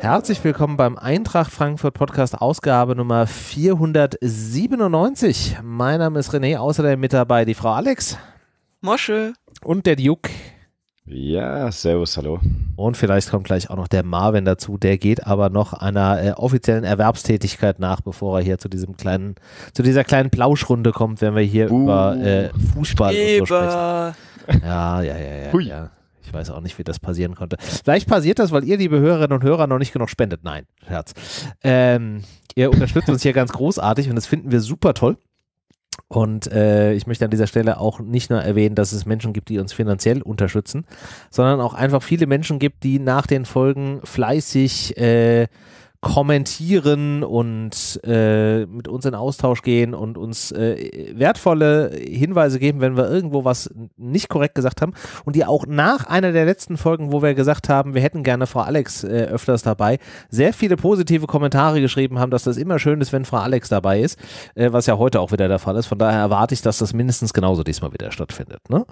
Herzlich willkommen beim Eintracht Frankfurt Podcast Ausgabe Nummer 497. Mein Name ist René, außerdem mit dabei die Frau Alex. Mosche. Und der Duke. Ja, servus, hallo. Und vielleicht kommt gleich auch noch der Marvin dazu. Der geht aber noch einer äh, offiziellen Erwerbstätigkeit nach, bevor er hier zu diesem kleinen, zu dieser kleinen Plauschrunde kommt, wenn wir hier uh, über äh, Fußball so sprechen. Ja, ja, ja, ja, ja. Ich weiß auch nicht, wie das passieren konnte. Vielleicht passiert das, weil ihr, liebe Hörerinnen und Hörer, noch nicht genug spendet. Nein, Scherz. Ähm, ihr unterstützt uns hier ganz großartig und das finden wir super toll. Und äh, ich möchte an dieser Stelle auch nicht nur erwähnen, dass es Menschen gibt, die uns finanziell unterstützen, sondern auch einfach viele Menschen gibt, die nach den Folgen fleißig äh, kommentieren und äh, mit uns in Austausch gehen und uns äh, wertvolle Hinweise geben, wenn wir irgendwo was nicht korrekt gesagt haben und die auch nach einer der letzten Folgen, wo wir gesagt haben, wir hätten gerne Frau Alex äh, öfters dabei, sehr viele positive Kommentare geschrieben haben, dass das immer schön ist, wenn Frau Alex dabei ist, äh, was ja heute auch wieder der Fall ist. Von daher erwarte ich, dass das mindestens genauso diesmal wieder stattfindet. Ne?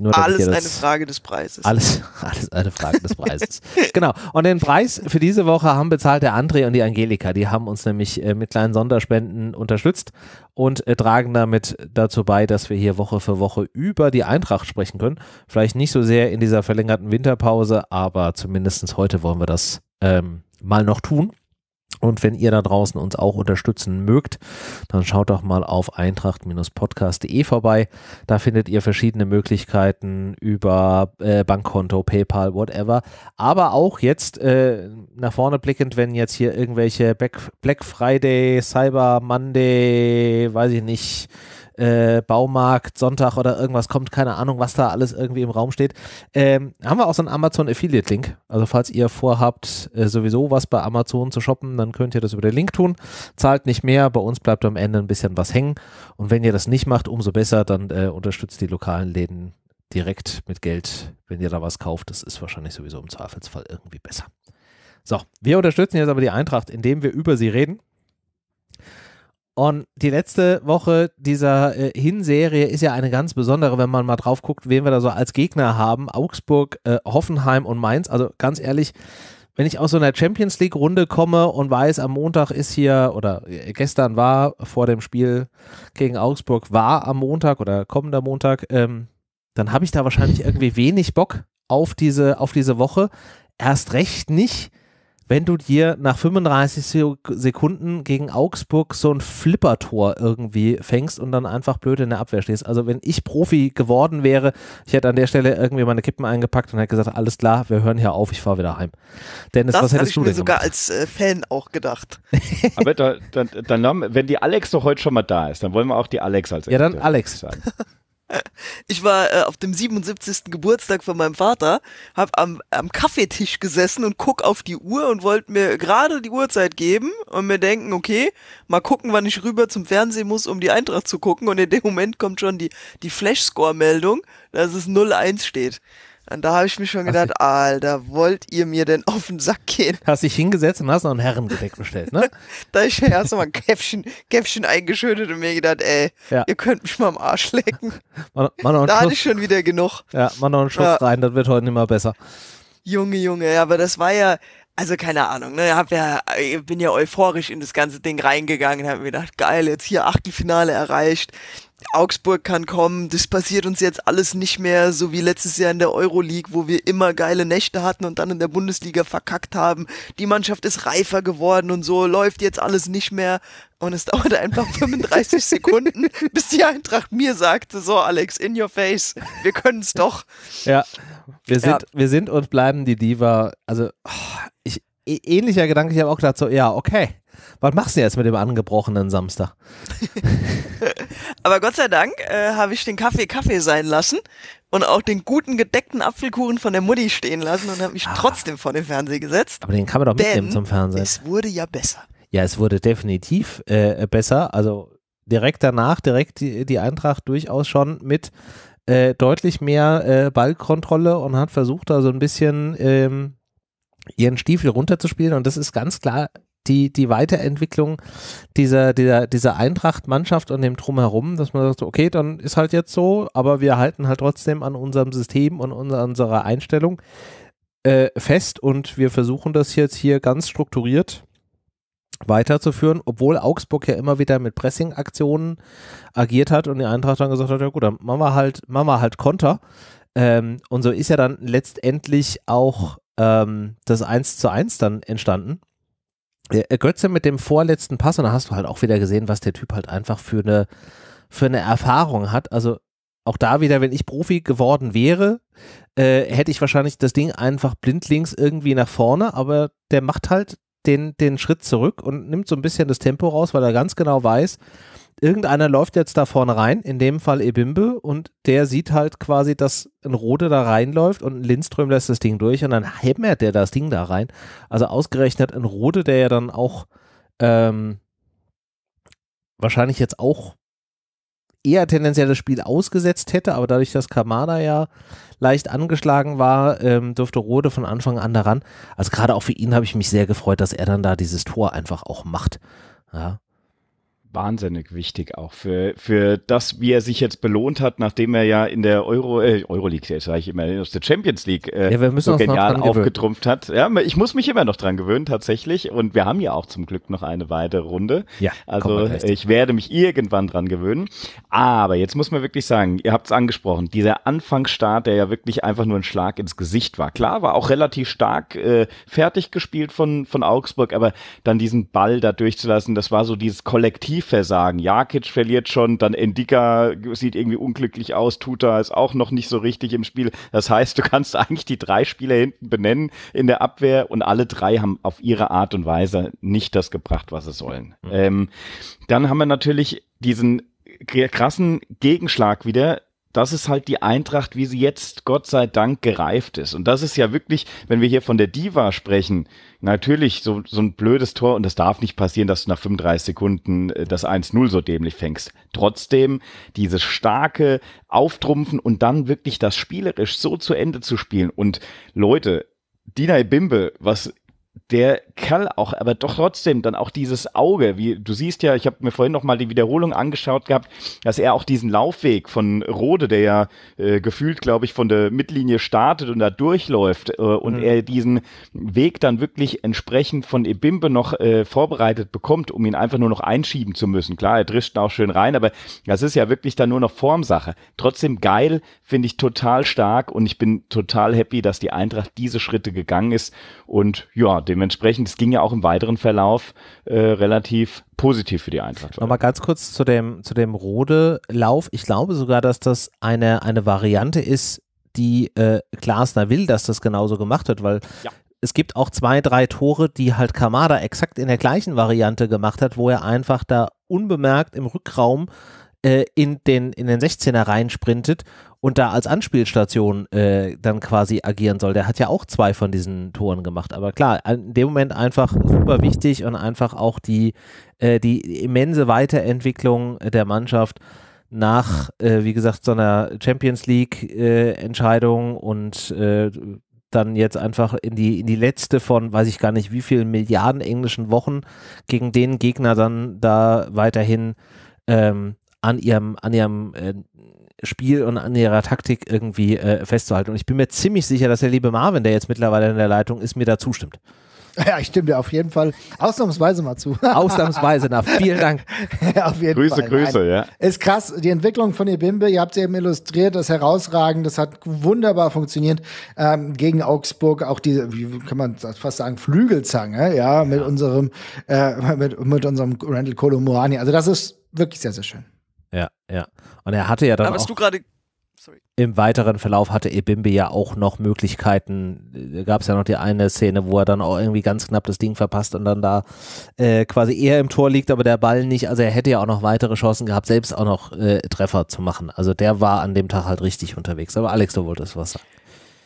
Nur, alles eine Frage des Preises. Alles, alles eine Frage des Preises. genau. Und den Preis für diese Woche haben bezahlt der André und die Angelika. Die haben uns nämlich äh, mit kleinen Sonderspenden unterstützt und äh, tragen damit dazu bei, dass wir hier Woche für Woche über die Eintracht sprechen können. Vielleicht nicht so sehr in dieser verlängerten Winterpause, aber zumindest heute wollen wir das ähm, mal noch tun. Und wenn ihr da draußen uns auch unterstützen mögt, dann schaut doch mal auf eintracht-podcast.de vorbei. Da findet ihr verschiedene Möglichkeiten über äh, Bankkonto, PayPal, whatever. Aber auch jetzt äh, nach vorne blickend, wenn jetzt hier irgendwelche Black, Black Friday, Cyber Monday, weiß ich nicht, äh, Baumarkt, Sonntag oder irgendwas kommt, keine Ahnung, was da alles irgendwie im Raum steht. Ähm, haben wir auch so einen Amazon Affiliate Link. Also falls ihr vorhabt, äh, sowieso was bei Amazon zu shoppen, dann könnt ihr das über den Link tun. Zahlt nicht mehr, bei uns bleibt am Ende ein bisschen was hängen. Und wenn ihr das nicht macht, umso besser, dann äh, unterstützt die lokalen Läden direkt mit Geld, wenn ihr da was kauft. Das ist wahrscheinlich sowieso im Zweifelsfall irgendwie besser. So, wir unterstützen jetzt aber die Eintracht, indem wir über sie reden. Und die letzte Woche dieser äh, Hinserie ist ja eine ganz besondere, wenn man mal drauf guckt, wen wir da so als Gegner haben. Augsburg, äh, Hoffenheim und Mainz. Also ganz ehrlich, wenn ich aus so einer Champions League-Runde komme und weiß, am Montag ist hier oder äh, gestern war vor dem Spiel gegen Augsburg, war am Montag oder kommender Montag, ähm, dann habe ich da wahrscheinlich irgendwie wenig Bock auf diese, auf diese Woche. Erst recht nicht wenn du dir nach 35 Sekunden gegen Augsburg so ein Flippertor irgendwie fängst und dann einfach blöd in der Abwehr stehst. Also wenn ich Profi geworden wäre, ich hätte an der Stelle irgendwie meine Kippen eingepackt und hätte gesagt, alles klar, wir hören hier auf, ich fahre wieder heim. Dennis, das was hättest ich du mir denn sogar gemacht? als äh, Fan auch gedacht. Aber da, dann, dann, wenn die Alex doch heute schon mal da ist, dann wollen wir auch die Alex als Ja, dann Alex. Sagen. Ich war äh, auf dem 77. Geburtstag von meinem Vater, hab am, am Kaffeetisch gesessen und guck auf die Uhr und wollte mir gerade die Uhrzeit geben und mir denken, okay, mal gucken, wann ich rüber zum Fernsehen muss, um die Eintracht zu gucken. Und in dem Moment kommt schon die, die Flash-Score-Meldung, dass es 0-1 steht. Und da habe ich mir schon gedacht, Alter, wollt ihr mir denn auf den Sack gehen? Hast dich hingesetzt und hast noch ein Herrengedeck bestellt, ne? da ich mir erst mal ein Käffchen, Käffchen eingeschüttet und mir gedacht, ey, ja. ihr könnt mich mal am Arsch lecken. Man, man da hatte ich schon wieder genug. Ja, mach noch einen Schuss ja. rein, das wird heute nicht mehr besser. Junge, Junge, aber das war ja, also keine Ahnung, ne, hab ja, bin ja euphorisch in das ganze Ding reingegangen, und habe mir gedacht, geil, jetzt hier Achtelfinale erreicht, Augsburg kann kommen, das passiert uns jetzt alles nicht mehr, so wie letztes Jahr in der Euroleague, wo wir immer geile Nächte hatten und dann in der Bundesliga verkackt haben. Die Mannschaft ist reifer geworden und so läuft jetzt alles nicht mehr. Und es dauerte einfach 35 Sekunden, bis die Eintracht mir sagte, so Alex, in your face, wir können es doch. Ja, wir sind, ja. wir sind und bleiben die Diva. Also, oh, ich, e-, ähnlicher Gedanke, ich habe auch gedacht, so, ja, okay was machst du jetzt mit dem angebrochenen Samstag? Aber Gott sei Dank äh, habe ich den Kaffee Kaffee sein lassen und auch den guten gedeckten Apfelkuchen von der Mutti stehen lassen und habe mich ah. trotzdem vor den Fernseher gesetzt. Aber den kann man doch mitnehmen zum Fernsehen. Es wurde ja besser. Ja, es wurde definitiv äh, besser. Also direkt danach, direkt die, die Eintracht durchaus schon mit äh, deutlich mehr äh, Ballkontrolle und hat versucht, da so ein bisschen ähm, ihren Stiefel runterzuspielen. Und das ist ganz klar die, die Weiterentwicklung dieser, dieser, dieser Eintracht-Mannschaft und dem Drumherum, dass man sagt, okay, dann ist halt jetzt so, aber wir halten halt trotzdem an unserem System und unserer Einstellung äh, fest und wir versuchen das jetzt hier ganz strukturiert weiterzuführen, obwohl Augsburg ja immer wieder mit Pressing-Aktionen agiert hat und die Eintracht dann gesagt hat, ja gut, dann machen wir halt, machen wir halt Konter. Ähm, und so ist ja dann letztendlich auch ähm, das 1 zu 1 dann entstanden. Äh, äh, Götze mit dem vorletzten Pass und da hast du halt auch wieder gesehen, was der Typ halt einfach für eine, für eine Erfahrung hat. Also auch da wieder, wenn ich Profi geworden wäre, äh, hätte ich wahrscheinlich das Ding einfach blindlings irgendwie nach vorne, aber der macht halt den, den Schritt zurück und nimmt so ein bisschen das Tempo raus, weil er ganz genau weiß, irgendeiner läuft jetzt da vorne rein, in dem Fall Ebimbe, und der sieht halt quasi, dass ein Rode da reinläuft und ein Lindström lässt das Ding durch und dann hämmert der das Ding da rein. Also ausgerechnet ein Rode, der ja dann auch ähm, wahrscheinlich jetzt auch eher tendenziell das Spiel ausgesetzt hätte, aber dadurch, dass Kamada ja leicht angeschlagen war, ähm, durfte Rode von Anfang an daran. Also gerade auch für ihn habe ich mich sehr gefreut, dass er dann da dieses Tor einfach auch macht. Ja, wahnsinnig wichtig auch für, für das, wie er sich jetzt belohnt hat, nachdem er ja in der Euro, äh, Euroleague, sage ich immer, aus der Champions League äh, ja, wir so genial aufgetrumpft hat. Ja, ich muss mich immer noch dran gewöhnen, tatsächlich. Und wir haben ja auch zum Glück noch eine weitere Runde. Ja, also ich werde mich irgendwann dran gewöhnen. Aber jetzt muss man wirklich sagen, ihr habt es angesprochen, dieser Anfangsstart, der ja wirklich einfach nur ein Schlag ins Gesicht war. Klar, war auch relativ stark äh, fertig gespielt von, von Augsburg, aber dann diesen Ball da durchzulassen, das war so dieses Kollektiv Defensivversagen. Jakic verliert schon, dann Endika sieht irgendwie unglücklich aus, Tuta ist auch noch nicht so richtig im Spiel. Das heißt, du kannst eigentlich die drei Spieler hinten benennen in der Abwehr und alle drei haben auf ihre Art und Weise nicht das gebracht, was sie sollen. Mhm. Ähm, dann haben wir natürlich diesen krassen Gegenschlag wieder das ist halt die Eintracht, wie sie jetzt Gott sei Dank gereift ist. Und das ist ja wirklich, wenn wir hier von der Diva sprechen, natürlich so, so ein blödes Tor und das darf nicht passieren, dass du nach 35 Sekunden äh, das 1-0 so dämlich fängst. Trotzdem dieses starke Auftrumpfen und dann wirklich das spielerisch so zu Ende zu spielen. Und Leute, Dinay Bimbe, was der Kerl auch, aber doch trotzdem dann auch dieses Auge, wie du siehst ja, ich habe mir vorhin noch mal die Wiederholung angeschaut gehabt, dass er auch diesen Laufweg von Rode, der ja äh, gefühlt, glaube ich, von der Mittellinie startet und da durchläuft äh, und mhm. er diesen Weg dann wirklich entsprechend von Ebimbe noch äh, vorbereitet bekommt, um ihn einfach nur noch einschieben zu müssen. Klar, er drischt auch schön rein, aber das ist ja wirklich dann nur noch Formsache. Trotzdem geil, finde ich total stark und ich bin total happy, dass die Eintracht diese Schritte gegangen ist und ja, dementsprechend, es ging ja auch im weiteren Verlauf äh, relativ positiv für die Eintracht. Nochmal ganz kurz zu dem, zu dem Rode-Lauf. Ich glaube sogar, dass das eine, eine Variante ist, die äh, Glasner will, dass das genauso gemacht wird, weil ja es gibt auch zwei, drei Tore, die halt Kamada exakt in der gleichen Variante gemacht hat, wo er einfach da unbemerkt im Rückraum äh, in, den, in den 16er reinsprintet und da als Anspielstation äh, dann quasi agieren soll. Der hat ja auch zwei von diesen Toren gemacht. Aber klar, in dem Moment einfach super wichtig und einfach auch die, äh, die immense Weiterentwicklung der Mannschaft nach, äh, wie gesagt, so einer Champions League-Entscheidung äh, und äh, dann jetzt einfach in die, in die letzte von, weiß ich gar nicht, wie vielen Milliarden englischen Wochen gegen den Gegner dann da weiterhin ähm, an ihrem, an ihrem äh, Spiel und an ihrer Taktik irgendwie äh, festzuhalten. Und ich bin mir ziemlich sicher, dass der liebe Marvin, der jetzt mittlerweile in der Leitung ist, mir da zustimmt. Ja, ich stimme dir auf jeden Fall ausnahmsweise mal zu. Ausnahmsweise, na, vielen Dank. auf jeden Grüße, Fall. Grüße, Nein. ja. Ist krass, die Entwicklung von Ebimbe, ihr habt sie eben illustriert, das herausragend, das hat wunderbar funktioniert ähm, gegen Augsburg, auch diese, wie kann man fast sagen, Flügelzange, ja, ja. mit unserem, äh, mit, mit unserem Randall Colomuani. Also das ist wirklich sehr, sehr schön. Ja, ja. Und er hatte ja dann. Aber auch, du gerade Im weiteren Verlauf hatte Ebimbe ja auch noch Möglichkeiten. Da Gab es ja noch die eine Szene, wo er dann auch irgendwie ganz knapp das Ding verpasst und dann da äh, quasi eher im Tor liegt, aber der Ball nicht. Also er hätte ja auch noch weitere Chancen gehabt, selbst auch noch äh, Treffer zu machen. Also der war an dem Tag halt richtig unterwegs. Aber Alex, du wolltest was sagen.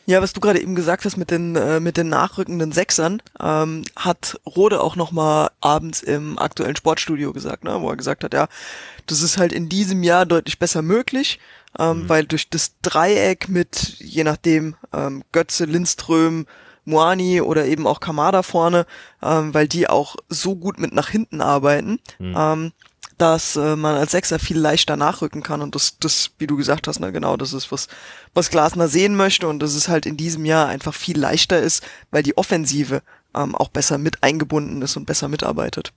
Ja, was du gerade eben gesagt hast mit den, äh, mit den nachrückenden Sechsern, ähm, hat Rode auch nochmal abends im aktuellen Sportstudio gesagt, ne, wo er gesagt hat, ja, das ist halt in diesem Jahr deutlich besser möglich, ähm, mhm. weil durch das Dreieck mit, je nachdem, ähm, Götze, Lindström, Moani oder eben auch Kamada vorne, ähm, weil die auch so gut mit nach hinten arbeiten, mhm. ähm, dass äh, man als Sechser viel leichter nachrücken kann und das, das, wie du gesagt hast, na ne, genau, das ist was, was Glasner sehen möchte und dass es halt in diesem Jahr einfach viel leichter ist, weil die Offensive ähm, auch besser mit eingebunden ist und besser mitarbeitet.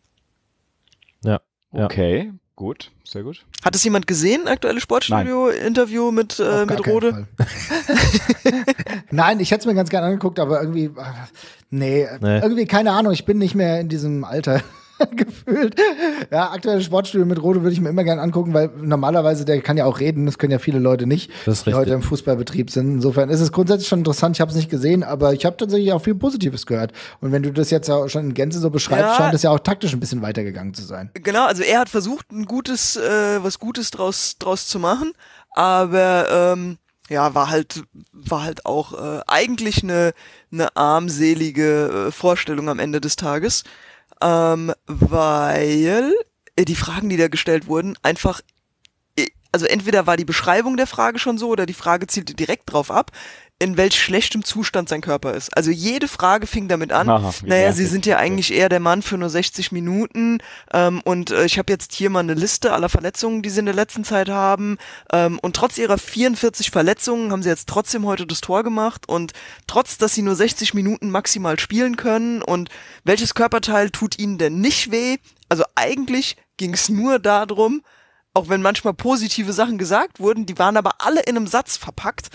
Ja. Okay, gut, sehr gut. Hat es jemand gesehen, aktuelle Sportstudio-Interview mit, äh, mit Rode? Nein, ich hätte es mir ganz gerne angeguckt, aber irgendwie, ah, nee, nee, irgendwie keine Ahnung, ich bin nicht mehr in diesem Alter. gefühlt. Ja, aktuelle Sportstudio mit Rode würde ich mir immer gerne angucken, weil normalerweise der kann ja auch reden. Das können ja viele Leute nicht, das die heute im Fußballbetrieb sind. Insofern ist es grundsätzlich schon interessant. Ich habe es nicht gesehen, aber ich habe tatsächlich auch viel Positives gehört. Und wenn du das jetzt schon in Gänze so beschreibst, ja, scheint es ja auch taktisch ein bisschen weitergegangen zu sein. Genau, also er hat versucht, ein gutes, äh, was Gutes draus, draus zu machen, aber ähm, ja, war halt, war halt auch äh, eigentlich eine, eine armselige äh, Vorstellung am Ende des Tages ähm, weil äh, die Fragen, die da gestellt wurden, einfach äh, also entweder war die Beschreibung der Frage schon so oder die Frage zielte direkt drauf ab in welch schlechtem Zustand sein Körper ist. Also jede Frage fing damit an, Aha, naja, Sie sind ja eigentlich eher der Mann für nur 60 Minuten ähm, und äh, ich habe jetzt hier mal eine Liste aller Verletzungen, die Sie in der letzten Zeit haben ähm, und trotz Ihrer 44 Verletzungen haben Sie jetzt trotzdem heute das Tor gemacht und trotz, dass Sie nur 60 Minuten maximal spielen können und welches Körperteil tut Ihnen denn nicht weh? Also eigentlich ging es nur darum, auch wenn manchmal positive Sachen gesagt wurden, die waren aber alle in einem Satz verpackt,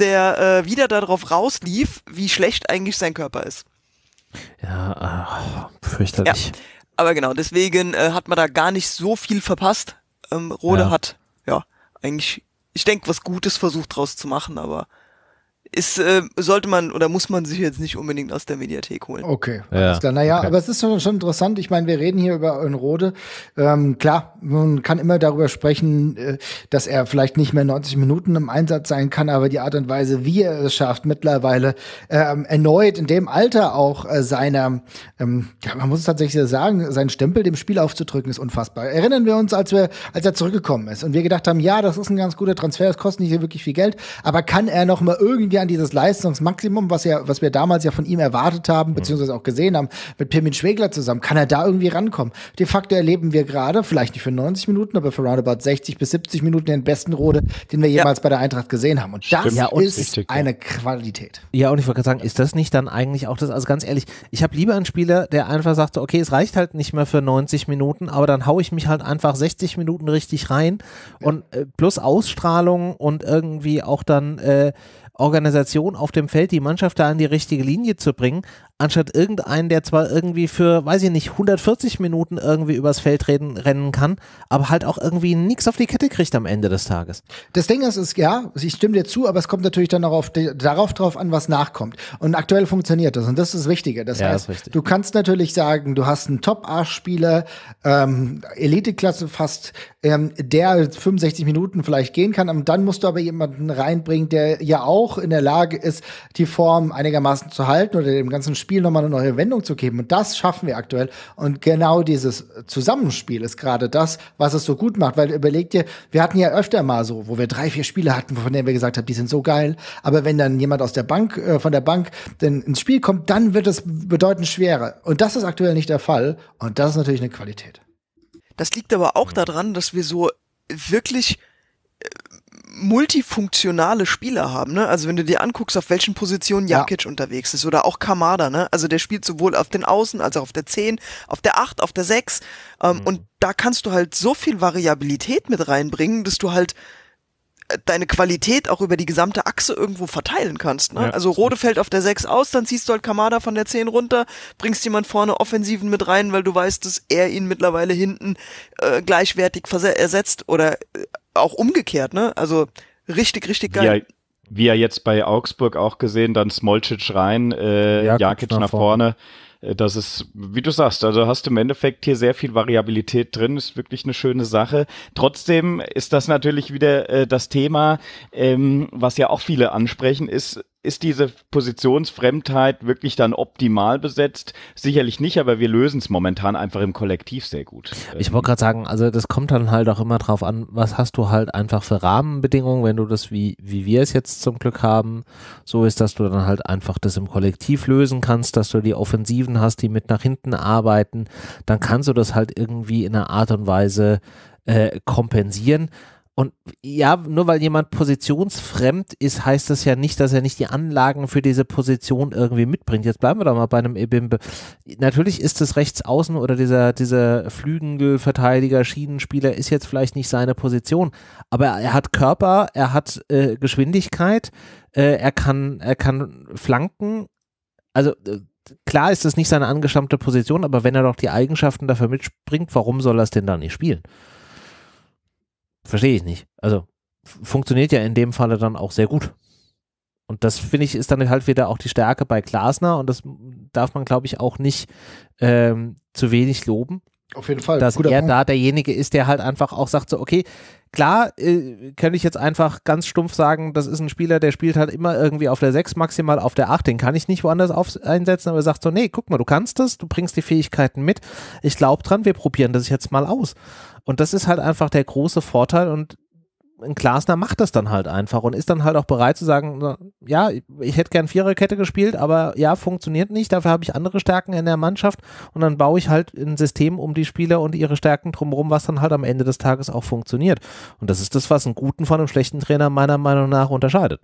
der äh, wieder darauf rauslief, wie schlecht eigentlich sein Körper ist. Ja, ach, fürchterlich. Ja. Aber genau, deswegen äh, hat man da gar nicht so viel verpasst. Ähm, Rode ja. hat, ja, eigentlich, ich denke, was Gutes versucht draus zu machen, aber ist, äh, sollte man oder muss man sich jetzt nicht unbedingt aus der Mediathek holen. Okay, ja. alles klar. Naja, okay. aber es ist schon, schon interessant. Ich meine, wir reden hier über Eulenrode. Ähm, klar, man kann immer darüber sprechen, äh, dass er vielleicht nicht mehr 90 Minuten im Einsatz sein kann, aber die Art und Weise, wie er es schafft, mittlerweile ähm, erneut in dem Alter auch äh, seiner, ähm, ja, man muss es tatsächlich sagen, seinen Stempel dem Spiel aufzudrücken, ist unfassbar. Erinnern wir uns, als, wir, als er zurückgekommen ist und wir gedacht haben, ja, das ist ein ganz guter Transfer, es kostet nicht wirklich viel Geld, aber kann er noch mal irgendwie an dieses Leistungsmaximum, was, ja, was wir damals ja von ihm erwartet haben, mhm. beziehungsweise auch gesehen haben, mit Pirmin Schwegler zusammen? Kann er da irgendwie rankommen? De facto erleben wir gerade, vielleicht nicht für 90 Minuten, aber für roundabout 60 bis 70 Minuten den besten Rode, den wir jemals ja. bei der Eintracht gesehen haben. Und das Stimmt, ja, und ist richtig, eine Qualität. Ja, und ich wollte gerade sagen, ist das nicht dann eigentlich auch das, also ganz ehrlich, ich habe lieber einen Spieler, der einfach sagte, okay, es reicht halt nicht mehr für 90 Minuten, aber dann haue ich mich halt einfach 60 Minuten richtig rein und äh, plus Ausstrahlung und irgendwie auch dann äh, Organisation auf dem Feld die Mannschaft da an die richtige Linie zu bringen, anstatt irgendeinen, der zwar irgendwie für, weiß ich nicht, 140 Minuten irgendwie übers Feld reden, rennen kann, aber halt auch irgendwie nichts auf die Kette kriegt am Ende des Tages. Das Ding ist, ist ja, ich stimme dir zu, aber es kommt natürlich dann darauf, darauf drauf an, was nachkommt. Und aktuell funktioniert das und das ist das Wichtige. Das ja, heißt, das du kannst natürlich sagen, du hast einen top arsch spieler ähm, Elite-Klasse fast, ähm, der 65 Minuten vielleicht gehen kann, und dann musst du aber jemanden reinbringen, der ja auch in der Lage ist, die Form einigermaßen zu halten oder dem ganzen Spiel Spiel nochmal eine neue Wendung zu geben. Und das schaffen wir aktuell. Und genau dieses Zusammenspiel ist gerade das, was es so gut macht. Weil überlegt ihr, wir hatten ja öfter mal so, wo wir drei, vier Spiele hatten, von denen wir gesagt haben, die sind so geil. Aber wenn dann jemand aus der Bank, äh, von der Bank denn ins Spiel kommt, dann wird es bedeutend schwerer. Und das ist aktuell nicht der Fall. Und das ist natürlich eine Qualität. Das liegt aber auch daran, dass wir so wirklich multifunktionale Spieler haben, ne? Also wenn du dir anguckst, auf welchen Positionen Jakic ja. unterwegs ist oder auch Kamada, ne? Also der spielt sowohl auf den Außen als auch auf der 10, auf der 8, auf der 6 ähm, mhm. und da kannst du halt so viel Variabilität mit reinbringen, dass du halt äh, deine Qualität auch über die gesamte Achse irgendwo verteilen kannst. Ne? Ja. Also Rode fällt auf der 6 aus, dann ziehst du halt Kamada von der 10 runter, bringst jemand vorne Offensiven mit rein, weil du weißt, dass er ihn mittlerweile hinten äh, gleichwertig ersetzt oder äh, auch umgekehrt, ne? Also richtig, richtig geil. Ja wie er jetzt bei Augsburg auch gesehen, dann Smolcic rein, äh, Jakic, Jakic nach vorne. vorne. Äh, das ist, wie du sagst, also hast du im Endeffekt hier sehr viel Variabilität drin, ist wirklich eine schöne Sache. Trotzdem ist das natürlich wieder äh, das Thema, ähm, was ja auch viele ansprechen, ist, ist diese Positionsfremdheit wirklich dann optimal besetzt? Sicherlich nicht, aber wir lösen es momentan einfach im Kollektiv sehr gut. Ich wollte gerade sagen, also das kommt dann halt auch immer drauf an, was hast du halt einfach für Rahmenbedingungen, wenn du das wie, wie wir es jetzt zum Glück haben, so ist, dass du dann halt einfach das im Kollektiv lösen kannst, dass du die Offensiven hast, die mit nach hinten arbeiten, dann kannst du das halt irgendwie in einer Art und Weise äh, kompensieren. Und ja, nur weil jemand positionsfremd ist, heißt das ja nicht, dass er nicht die Anlagen für diese Position irgendwie mitbringt. Jetzt bleiben wir doch mal bei einem Ebimbe. Natürlich ist das außen oder dieser, dieser Flügelverteidiger, Schienenspieler ist jetzt vielleicht nicht seine Position, aber er hat Körper, er hat äh, Geschwindigkeit, äh, er, kann, er kann flanken. Also äh, klar ist das nicht seine angestammte Position, aber wenn er doch die Eigenschaften dafür mitbringt, warum soll er es denn dann nicht spielen? verstehe ich nicht. Also funktioniert ja in dem Falle dann auch sehr gut. Und das finde ich ist dann halt wieder auch die Stärke bei Glasner und das darf man glaube ich auch nicht ähm, zu wenig loben, auf jeden Fall. Dass Guter er Punkt. da derjenige ist, der halt einfach auch sagt, so, okay, klar, äh, könnte ich jetzt einfach ganz stumpf sagen, das ist ein Spieler, der spielt halt immer irgendwie auf der 6, maximal auf der 8, den kann ich nicht woanders auf, einsetzen, aber er sagt so, nee, guck mal, du kannst das, du bringst die Fähigkeiten mit, ich glaube dran, wir probieren das jetzt mal aus. Und das ist halt einfach der große Vorteil und ein Klasner macht das dann halt einfach und ist dann halt auch bereit zu sagen, ja, ich hätte gern Viererkette gespielt, aber ja, funktioniert nicht, dafür habe ich andere Stärken in der Mannschaft und dann baue ich halt ein System um die Spieler und ihre Stärken drumherum, was dann halt am Ende des Tages auch funktioniert. Und das ist das, was einen guten von einem schlechten Trainer meiner Meinung nach unterscheidet.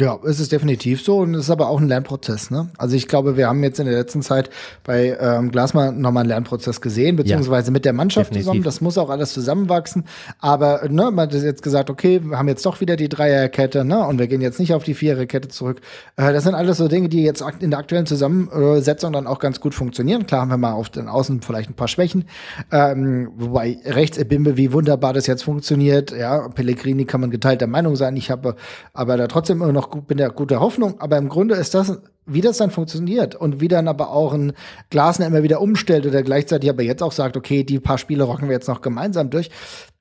Ja, es ist definitiv so und es ist aber auch ein Lernprozess. Ne? Also ich glaube, wir haben jetzt in der letzten Zeit bei ähm, Glasmann nochmal einen Lernprozess gesehen, beziehungsweise ja, mit der Mannschaft definitiv. zusammen. Das muss auch alles zusammenwachsen. Aber ne, man hat jetzt gesagt, okay, wir haben jetzt doch wieder die Dreierkette ne? und wir gehen jetzt nicht auf die Viererkette zurück. Äh, das sind alles so Dinge, die jetzt in der aktuellen Zusammensetzung dann auch ganz gut funktionieren. Klar haben wir mal auf den Außen vielleicht ein paar Schwächen, ähm, wobei rechts Ebimbe, äh, wie wunderbar das jetzt funktioniert. Ja, Pellegrini kann man geteilter Meinung sein. Ich habe aber da trotzdem immer noch auch gut, bin ja guter Hoffnung, aber im Grunde ist das, wie das dann funktioniert und wie dann aber auch ein Glasner immer wieder umstellt oder gleichzeitig aber jetzt auch sagt, okay, die paar Spiele rocken wir jetzt noch gemeinsam durch.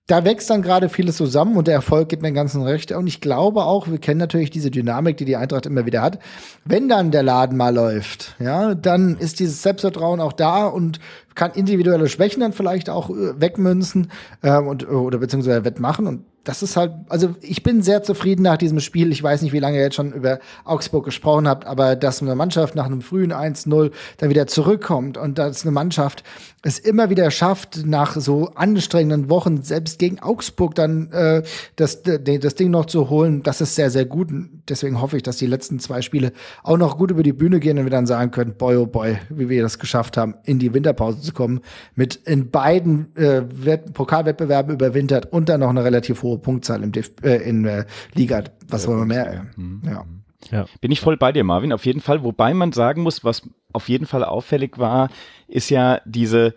Da wächst dann gerade vieles zusammen und der Erfolg gibt mir den ganzen Recht. Und ich glaube auch, wir kennen natürlich diese Dynamik, die die Eintracht immer wieder hat. Wenn dann der Laden mal läuft, ja, dann ist dieses Selbstvertrauen auch da und kann individuelle Schwächen dann vielleicht auch äh, wegmünzen ähm, äh, und, oder beziehungsweise wettmachen. Und das ist halt, also ich bin sehr zufrieden nach diesem Spiel. Ich weiß nicht, wie lange ihr jetzt schon über Augsburg gesprochen habt, aber dass eine Mannschaft nach einem frühen 1-0 dann wieder zurückkommt und dass eine Mannschaft es immer wieder schafft, nach so anstrengenden Wochen selbst gegen Augsburg dann äh, das, das Ding noch zu holen, das ist sehr, sehr gut. Und deswegen hoffe ich, dass die letzten zwei Spiele auch noch gut über die Bühne gehen und wir dann sagen können, boy, oh boy, wie wir das geschafft haben, in die Winterpause zu kommen, mit in beiden äh, Pokalwettbewerben überwintert und dann noch eine relativ hohe Punktzahl im DF äh, in äh, Liga, was wollen wir mehr? Mhm. Ja. Mhm. Ja. Bin ich voll bei dir, Marvin, auf jeden Fall. Wobei man sagen muss, was auf jeden Fall auffällig war, ist ja diese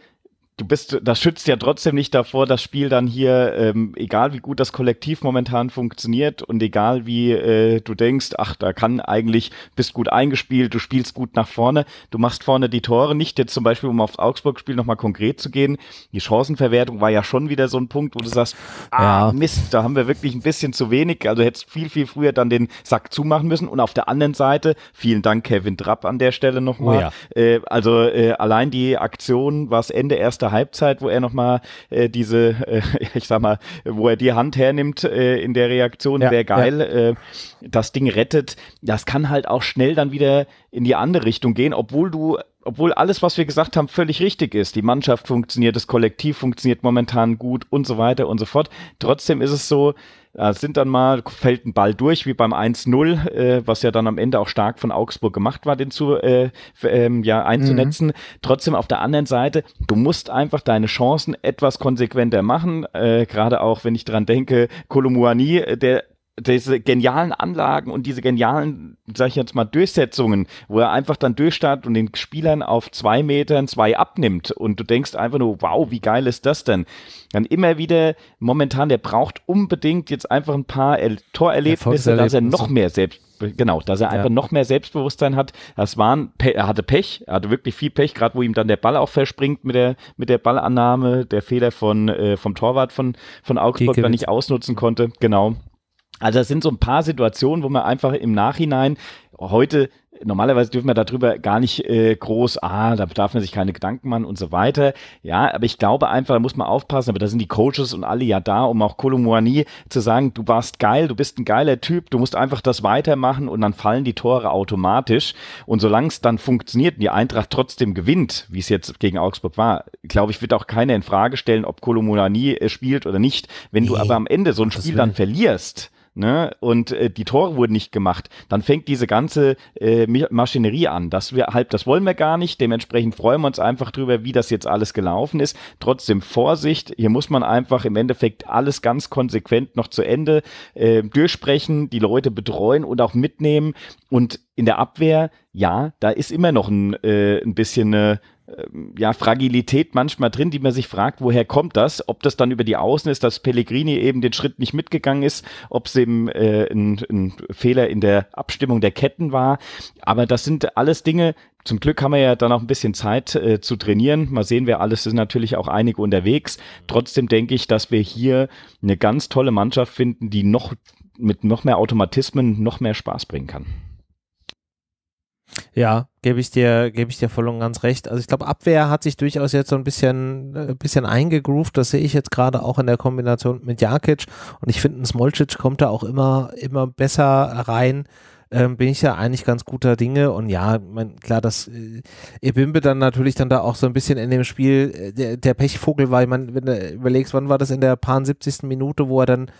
du bist, das schützt ja trotzdem nicht davor, das Spiel dann hier, ähm, egal wie gut das Kollektiv momentan funktioniert und egal wie äh, du denkst, ach, da kann eigentlich, bist gut eingespielt, du spielst gut nach vorne, du machst vorne die Tore nicht. Jetzt zum Beispiel, um aufs Augsburg-Spiel nochmal konkret zu gehen, die Chancenverwertung war ja schon wieder so ein Punkt, wo du sagst, ah, Mist, da haben wir wirklich ein bisschen zu wenig, also hättest viel, viel früher dann den Sack zumachen müssen. Und auf der anderen Seite, vielen Dank, Kevin Drapp an der Stelle nochmal. Oh ja. äh, also äh, allein die Aktion, was Ende erster zur Halbzeit, wo er nochmal äh, diese, äh, ich sag mal, wo er die Hand hernimmt äh, in der Reaktion, ja, sehr geil, ja. äh, das Ding rettet. Das kann halt auch schnell dann wieder in die andere Richtung gehen, obwohl du obwohl alles, was wir gesagt haben, völlig richtig ist. Die Mannschaft funktioniert, das Kollektiv funktioniert momentan gut und so weiter und so fort. Trotzdem ist es so, da äh, sind dann mal, fällt ein Ball durch, wie beim 1-0, äh, was ja dann am Ende auch stark von Augsburg gemacht war, den zu äh, ähm, ja, einzunetzen. Mhm. Trotzdem auf der anderen Seite, du musst einfach deine Chancen etwas konsequenter machen. Äh, Gerade auch, wenn ich dran denke, Kolomouani, äh, der diese genialen Anlagen und diese genialen, sag ich jetzt mal, Durchsetzungen, wo er einfach dann durchstartet und den Spielern auf zwei Metern zwei abnimmt und du denkst einfach nur, wow, wie geil ist das denn? Dann immer wieder momentan, der braucht unbedingt jetzt einfach ein paar El Torerlebnisse, dass er noch mehr selbst genau, dass er einfach ja. noch mehr Selbstbewusstsein hat. Das waren, er hatte Pech, er hatte wirklich viel Pech, gerade wo ihm dann der Ball auch verspringt mit der, mit der Ballannahme, der Fehler von, äh, vom Torwart von, von Augsburg, Giekewitz. der nicht ausnutzen konnte, genau. Also das sind so ein paar Situationen, wo man einfach im Nachhinein heute normalerweise dürfen wir darüber gar nicht äh, groß, ah, da darf man sich keine Gedanken machen und so weiter. Ja, aber ich glaube einfach, da muss man aufpassen, aber da sind die Coaches und alle ja da, um auch Kolomouani zu sagen, du warst geil, du bist ein geiler Typ, du musst einfach das weitermachen und dann fallen die Tore automatisch. Und solange es dann funktioniert und die Eintracht trotzdem gewinnt, wie es jetzt gegen Augsburg war, glaube ich, wird auch keiner in Frage stellen, ob Kolomouani äh, spielt oder nicht. Wenn nee, du aber am Ende so ein Spiel dann verlierst, ne, und äh, die Tore wurden nicht gemacht, dann fängt diese ganze äh, Maschinerie an. Das, wir, halb, das wollen wir gar nicht. Dementsprechend freuen wir uns einfach drüber, wie das jetzt alles gelaufen ist. Trotzdem Vorsicht. Hier muss man einfach im Endeffekt alles ganz konsequent noch zu Ende äh, durchsprechen, die Leute betreuen und auch mitnehmen. Und in der Abwehr, ja, da ist immer noch ein, äh, ein bisschen eine ähm, ja, Fragilität manchmal drin, die man sich fragt, woher kommt das? Ob das dann über die Außen ist, dass Pellegrini eben den Schritt nicht mitgegangen ist, ob es eben äh, ein, ein Fehler in der Abstimmung der Ketten war. Aber das sind alles Dinge, zum Glück haben wir ja dann auch ein bisschen Zeit äh, zu trainieren. Mal sehen wir alles, sind natürlich auch einige unterwegs. Trotzdem denke ich, dass wir hier eine ganz tolle Mannschaft finden, die noch mit noch mehr Automatismen noch mehr Spaß bringen kann. Ja, gebe ich dir, gebe ich dir voll und ganz recht. Also ich glaube, Abwehr hat sich durchaus jetzt so ein bisschen, ein äh, bisschen eingegroovt. Das sehe ich jetzt gerade auch in der Kombination mit Jakic. Und ich finde, Smolcic kommt da auch immer, immer besser rein. Ähm, bin ich ja eigentlich ganz guter Dinge und ja, mein, klar, dass äh, Ebimbe dann natürlich dann da auch so ein bisschen in dem Spiel äh, der, der, Pechvogel war. Ich meine, wenn du überlegst, wann war das in der paar 70. Minute, wo er dann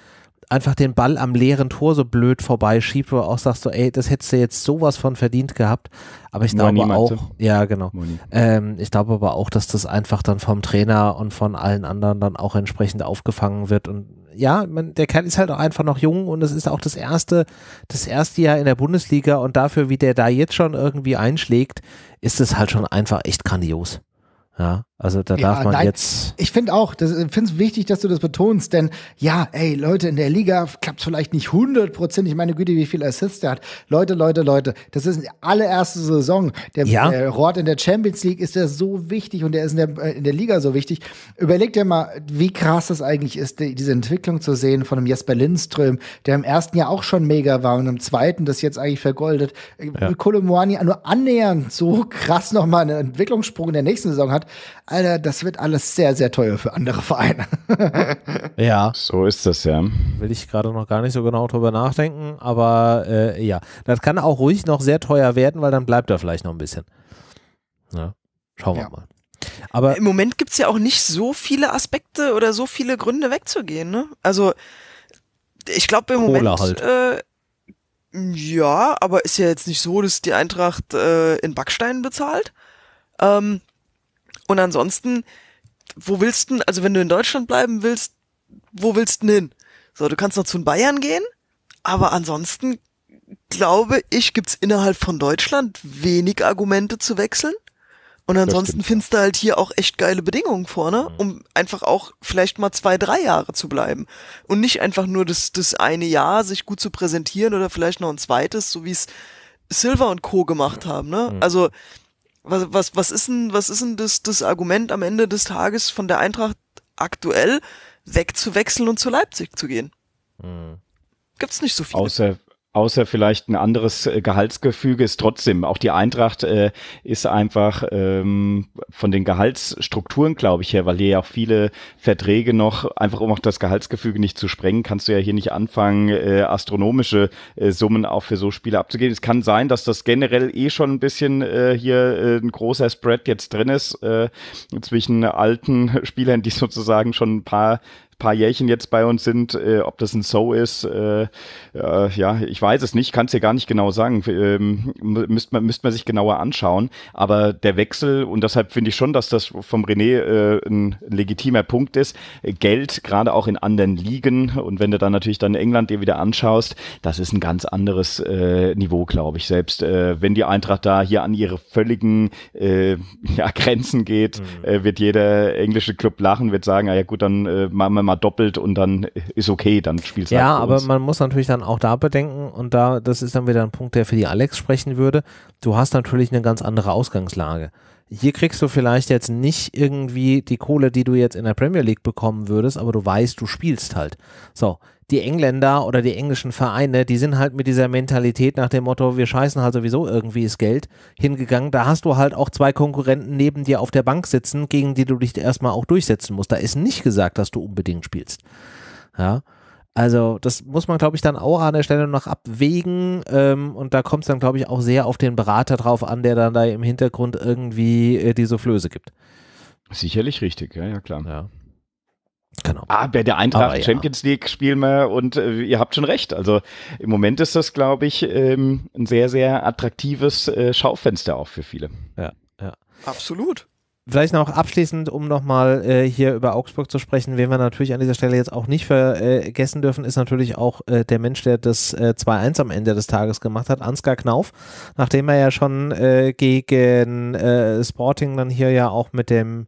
einfach den Ball am leeren Tor so blöd vorbeischiebt, wo du auch sagst, so, ey, das hättest du jetzt sowas von verdient gehabt. Aber ich Money glaube auch, ja, genau. Ähm, ich glaube aber auch, dass das einfach dann vom Trainer und von allen anderen dann auch entsprechend aufgefangen wird. Und ja, man, der Kerl ist halt auch einfach noch jung und es ist auch das erste, das erste Jahr in der Bundesliga und dafür, wie der da jetzt schon irgendwie einschlägt, ist es halt schon einfach echt grandios. Ja. Also da darf man nein, jetzt. Ich finde auch, das finde es wichtig, dass du das betonst, denn ja, ey, Leute in der Liga klappt es vielleicht nicht hundertprozentig. Meine Güte, wie viel Assists der hat. Leute, Leute, Leute, das ist die allererste Saison. Der, ja. der Rort in der Champions League ist der so wichtig und der ist in der, äh, in der Liga so wichtig. Überleg dir mal, wie krass das eigentlich ist, die, diese Entwicklung zu sehen von einem Jesper Lindström, der im ersten Jahr auch schon mega war und im zweiten das jetzt eigentlich vergoldet. Ja. Kolomoani nur annähernd so krass nochmal einen Entwicklungssprung in der nächsten Saison hat. Alter, das wird alles sehr, sehr teuer für andere Vereine. ja. So ist das ja. Will ich gerade noch gar nicht so genau drüber nachdenken, aber äh, ja, das kann auch ruhig noch sehr teuer werden, weil dann bleibt er vielleicht noch ein bisschen. Ja. Schauen wir ja. mal. Aber Im Moment gibt es ja auch nicht so viele Aspekte oder so viele Gründe wegzugehen. Ne? Also ich glaube im Cola Moment halt. äh, ja, aber ist ja jetzt nicht so, dass die Eintracht äh, in Backsteinen bezahlt. Ähm, und ansonsten, wo willst du, also wenn du in Deutschland bleiben willst, wo willst du hin? So, du kannst noch zu den Bayern gehen, aber ansonsten glaube ich, gibt's innerhalb von Deutschland wenig Argumente zu wechseln. Und ansonsten findest du halt hier auch echt geile Bedingungen vorne, mhm. um einfach auch vielleicht mal zwei, drei Jahre zu bleiben. Und nicht einfach nur das, das eine Jahr sich gut zu präsentieren oder vielleicht noch ein zweites, so wie es Silver und Co. gemacht haben. Ne? Mhm. Also was, was, was ist denn, was ist denn das, das Argument am Ende des Tages von der Eintracht aktuell wegzuwechseln und zu Leipzig zu gehen? Hm. Gibt's nicht so viel. Außer außer vielleicht ein anderes äh, Gehaltsgefüge ist trotzdem, auch die Eintracht äh, ist einfach ähm, von den Gehaltsstrukturen, glaube ich, her, weil hier ja auch viele Verträge noch, einfach um auch das Gehaltsgefüge nicht zu sprengen, kannst du ja hier nicht anfangen, äh, astronomische äh, Summen auch für so Spiele abzugeben. Es kann sein, dass das generell eh schon ein bisschen äh, hier äh, ein großer Spread jetzt drin ist äh, zwischen alten Spielern, die sozusagen schon ein paar paar Jährchen jetzt bei uns sind, äh, ob das ein So ist, äh, äh, ja, ich weiß es nicht, kann es dir gar nicht genau sagen. Ähm, müsste man, müsst man sich genauer anschauen. Aber der Wechsel, und deshalb finde ich schon, dass das vom René äh, ein legitimer Punkt ist, Geld, gerade auch in anderen Ligen, und wenn du dann natürlich dann England dir wieder anschaust, das ist ein ganz anderes äh, Niveau, glaube ich. Selbst äh, wenn die Eintracht da hier an ihre völligen ja, Grenzen geht, mhm. wird jeder englische Club lachen, wird sagen, ah ja gut, dann machen wir mal einmal doppelt und dann ist okay, dann spielst du Ja, halt aber uns. man muss natürlich dann auch da bedenken und da, das ist dann wieder ein Punkt, der für die Alex sprechen würde. Du hast natürlich eine ganz andere Ausgangslage. Hier kriegst du vielleicht jetzt nicht irgendwie die Kohle, die du jetzt in der Premier League bekommen würdest, aber du weißt, du spielst halt. So, die Engländer oder die englischen Vereine, die sind halt mit dieser Mentalität nach dem Motto, wir scheißen halt sowieso irgendwie ist Geld hingegangen. Da hast du halt auch zwei Konkurrenten neben dir auf der Bank sitzen, gegen die du dich erstmal auch durchsetzen musst. Da ist nicht gesagt, dass du unbedingt spielst. Ja. Also das muss man, glaube ich, dann auch an der Stelle noch abwägen. Ähm, und da kommt es dann, glaube ich, auch sehr auf den Berater drauf an, der dann da im Hintergrund irgendwie äh, die Soufflöse gibt. Sicherlich richtig, ja, ja klar. Ja. Genau. Ah, bei der Eintracht ja. Champions League spielen wir und äh, ihr habt schon recht. Also im Moment ist das, glaube ich, ähm, ein sehr, sehr attraktives äh, Schaufenster auch für viele. Ja, ja. Absolut. Vielleicht noch abschließend, um nochmal äh, hier über Augsburg zu sprechen, wen wir natürlich an dieser Stelle jetzt auch nicht vergessen dürfen, ist natürlich auch äh, der Mensch, der das äh, 2-1 am Ende des Tages gemacht hat, Ansgar Knauf, nachdem er ja schon äh, gegen äh, Sporting dann hier ja auch mit dem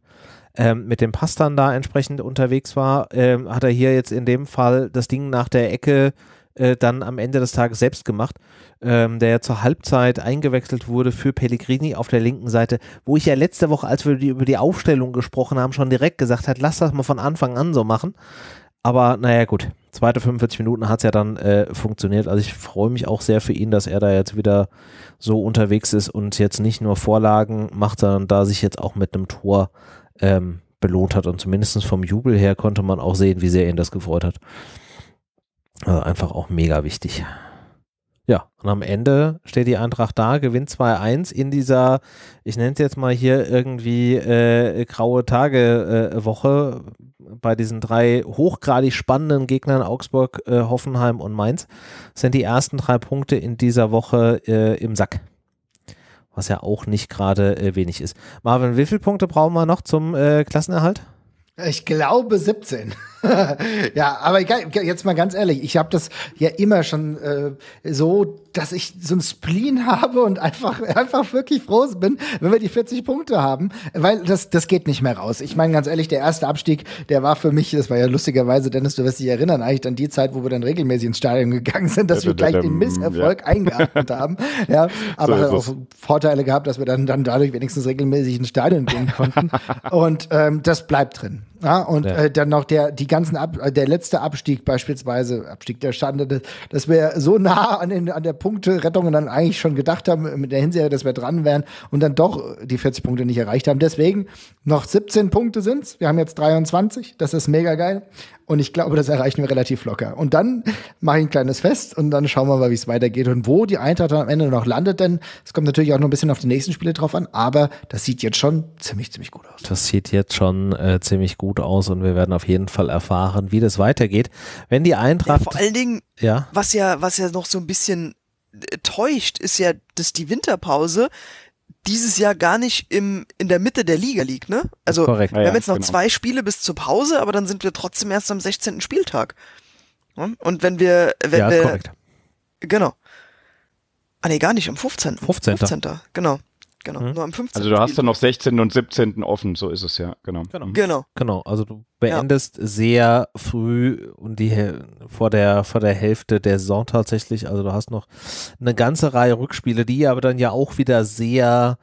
ähm, mit dem Pass dann da entsprechend unterwegs war, ähm, hat er hier jetzt in dem Fall das Ding nach der Ecke äh, dann am Ende des Tages selbst gemacht, ähm, der ja zur Halbzeit eingewechselt wurde für Pellegrini auf der linken Seite, wo ich ja letzte Woche, als wir die, über die Aufstellung gesprochen haben, schon direkt gesagt hat, lass das mal von Anfang an so machen. Aber naja, gut, zweite 45 Minuten hat es ja dann äh, funktioniert. Also ich freue mich auch sehr für ihn, dass er da jetzt wieder so unterwegs ist und jetzt nicht nur Vorlagen macht, sondern da sich jetzt auch mit einem Tor ähm, belohnt hat. Und zumindest vom Jubel her konnte man auch sehen, wie sehr ihn das gefreut hat. Also einfach auch mega wichtig. Ja, und am Ende steht die Eintracht da, gewinnt 2-1 in dieser, ich nenne es jetzt mal hier irgendwie äh, graue Tage-Woche äh, bei diesen drei hochgradig spannenden Gegnern Augsburg, äh, Hoffenheim und Mainz. Sind die ersten drei Punkte in dieser Woche äh, im Sack was ja auch nicht gerade äh, wenig ist. Marvin, wie viele Punkte brauchen wir noch zum äh, Klassenerhalt? Ich glaube 17. ja, aber egal, jetzt mal ganz ehrlich, ich habe das ja immer schon äh, so, dass ich so ein Spleen habe und einfach, einfach wirklich froh bin, wenn wir die 40 Punkte haben, weil das, das geht nicht mehr raus. Ich meine ganz ehrlich, der erste Abstieg, der war für mich, das war ja lustigerweise, Dennis, du wirst dich erinnern, eigentlich an die Zeit, wo wir dann regelmäßig ins Stadion gegangen sind, dass wir gleich den Misserfolg ja. eingeatmet haben. Ja, aber so hat auch Vorteile gehabt, dass wir dann, dann dadurch wenigstens regelmäßig ins Stadion gehen konnten. und ähm, das bleibt drin. Ja, und ja. Äh, dann noch der, die ganzen Ab äh, der letzte Abstieg beispielsweise, Abstieg der Schande, dass wir so nah an, den, an der Punkte-Rettung dann eigentlich schon gedacht haben, mit der Hinserie, dass wir dran wären und dann doch äh, die 40 Punkte nicht erreicht haben. Deswegen noch 17 Punkte sind's. Wir haben jetzt 23. Das ist mega geil. Und ich glaube, das erreichen wir relativ locker. Und dann mache ich ein kleines Fest und dann schauen wir mal, wie es weitergeht und wo die Eintracht dann am Ende noch landet. Denn es kommt natürlich auch noch ein bisschen auf die nächsten Spiele drauf an. Aber das sieht jetzt schon ziemlich, ziemlich gut aus. Das sieht jetzt schon äh, ziemlich gut aus und wir werden auf jeden Fall erfahren, wie das weitergeht. Wenn die Eintracht. Ja, vor allen Dingen, ja? was ja, was ja noch so ein bisschen äh, täuscht, ist ja, dass die Winterpause dieses Jahr gar nicht im, in der Mitte der Liga liegt, ne? Also Korrekt, wir ja, haben jetzt noch genau. zwei Spiele bis zur Pause, aber dann sind wir trotzdem erst am 16. Spieltag. Und wenn wir, wenn ja, wir, korrekt. genau. Ah nee, gar nicht, am 15. 15. 15. Genau. Genau, hm? nur am 15. Also du hast dann noch 16. und 17. offen, so ist es ja, genau. Genau. Mhm. Genau, genau. also du beendest ja. sehr früh und die vor der vor der Hälfte der Saison tatsächlich, also du hast noch eine ganze Reihe Rückspiele, die aber dann ja auch wieder sehr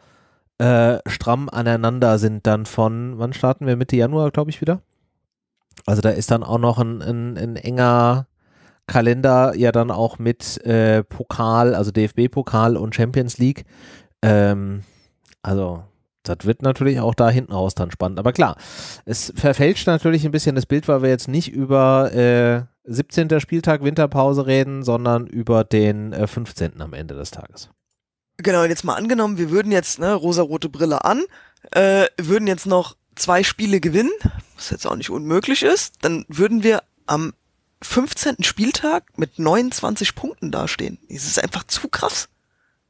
äh, stramm aneinander sind dann von wann starten wir Mitte Januar, glaube ich, wieder? Also da ist dann auch noch ein, ein, ein enger Kalender ja dann auch mit äh, Pokal, also DFB-Pokal und Champions League ähm, also, das wird natürlich auch da hinten raus dann spannend. Aber klar, es verfälscht natürlich ein bisschen das Bild, weil wir jetzt nicht über äh, 17. Spieltag Winterpause reden, sondern über den äh, 15. am Ende des Tages. Genau, und jetzt mal angenommen, wir würden jetzt ne, rosarote Brille an, äh, würden jetzt noch zwei Spiele gewinnen, was jetzt auch nicht unmöglich ist, dann würden wir am 15. Spieltag mit 29 Punkten dastehen. Das ist einfach zu krass.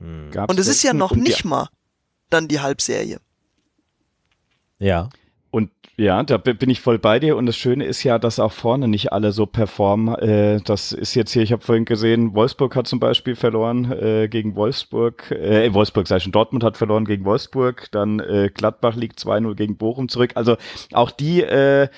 Hm. Und es ist ja noch nicht mal dann die Halbserie. Ja. Und ja, da bin ich voll bei dir. Und das Schöne ist ja, dass auch vorne nicht alle so performen. Äh, das ist jetzt hier, ich habe vorhin gesehen, Wolfsburg hat zum Beispiel verloren äh, gegen Wolfsburg. Äh, äh Wolfsburg, sei schon, Dortmund hat verloren gegen Wolfsburg. Dann äh, Gladbach liegt 2-0 gegen Bochum zurück. Also auch die, äh,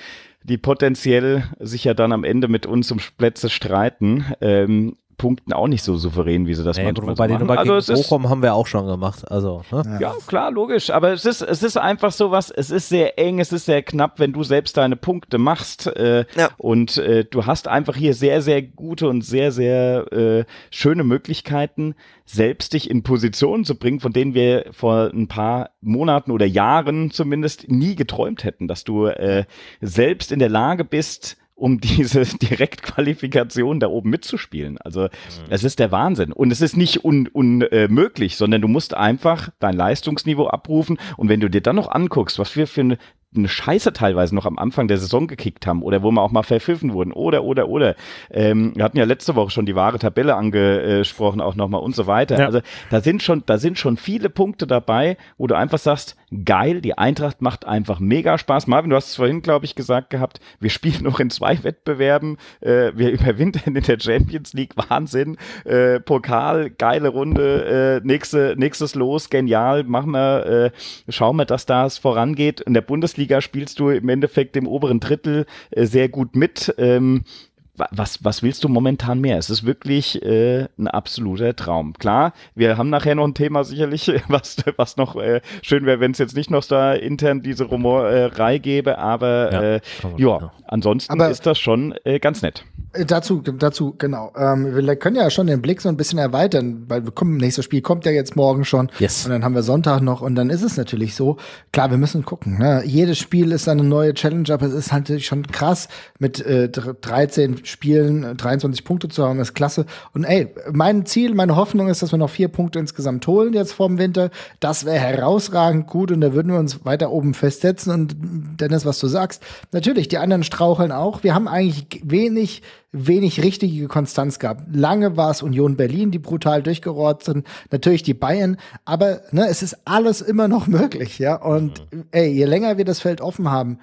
die potenziell sich ja dann am Ende mit uns um Plätze streiten, ähm, Punkten auch nicht so souverän, wie sie das nee, manchmal gut, bei Den also es Bochum haben wir auch schon gemacht. Also, ne? Ja, klar, logisch. Aber es ist, es ist einfach so was, es ist sehr eng, es ist sehr knapp, wenn du selbst deine Punkte machst. Äh, ja. Und äh, du hast einfach hier sehr, sehr gute und sehr, sehr äh, schöne Möglichkeiten, selbst dich in Positionen zu bringen, von denen wir vor ein paar Monaten oder Jahren zumindest nie geträumt hätten, dass du äh, selbst in der Lage bist, um diese Direktqualifikation da oben mitzuspielen. Also es mhm. ist der Wahnsinn. Und es ist nicht unmöglich, un, äh, sondern du musst einfach dein Leistungsniveau abrufen. Und wenn du dir dann noch anguckst, was wir für eine eine Scheiße teilweise noch am Anfang der Saison gekickt haben oder wo wir auch mal verpfiffen wurden oder, oder, oder. Ähm, wir hatten ja letzte Woche schon die wahre Tabelle angesprochen auch nochmal und so weiter. Ja. Also da sind schon, da sind schon viele Punkte dabei, wo du einfach sagst, geil, die Eintracht macht einfach mega Spaß. Marvin, du hast es vorhin, glaube ich, gesagt gehabt, wir spielen noch in zwei Wettbewerben, äh, wir überwinden in der Champions League, Wahnsinn, äh, Pokal, geile Runde, äh, nächste, nächstes Los, genial, machen wir, äh, schauen wir, dass das vorangeht. In der Bundesliga Bundesliga spielst du im Endeffekt im oberen Drittel äh, sehr gut mit. Ähm, was, was willst du momentan mehr? Es ist wirklich äh, ein absoluter Traum. Klar, wir haben nachher noch ein Thema sicherlich, was, was noch äh, schön wäre, wenn es jetzt nicht noch da intern diese Rumorei gäbe, aber ja, äh, ja. ansonsten aber ist das schon äh, ganz nett. Äh, dazu, dazu, genau. Ähm, wir können ja schon den Blick so ein bisschen erweitern, weil wir kommen, nächstes Spiel kommt ja jetzt morgen schon yes. und dann haben wir Sonntag noch und dann ist es natürlich so, klar, wir müssen gucken. Ne? Jedes Spiel ist eine neue Challenge, aber es ist halt schon krass mit äh, 13 Spielen 23 äh, Punkte zu haben, ist klasse. Und ey, mein Ziel, meine Hoffnung ist, dass wir noch vier Punkte insgesamt holen jetzt vorm Winter. Das wäre herausragend gut und da würden wir uns weiter oben festsetzen. Und Dennis, was du sagst, natürlich, die anderen straucheln auch. Wir haben eigentlich wenig wenig richtige Konstanz gehabt. Lange war es Union Berlin, die brutal durchgerollt sind, natürlich die Bayern, aber ne, es ist alles immer noch möglich, ja. Und mhm. ey, je länger wir das Feld offen haben,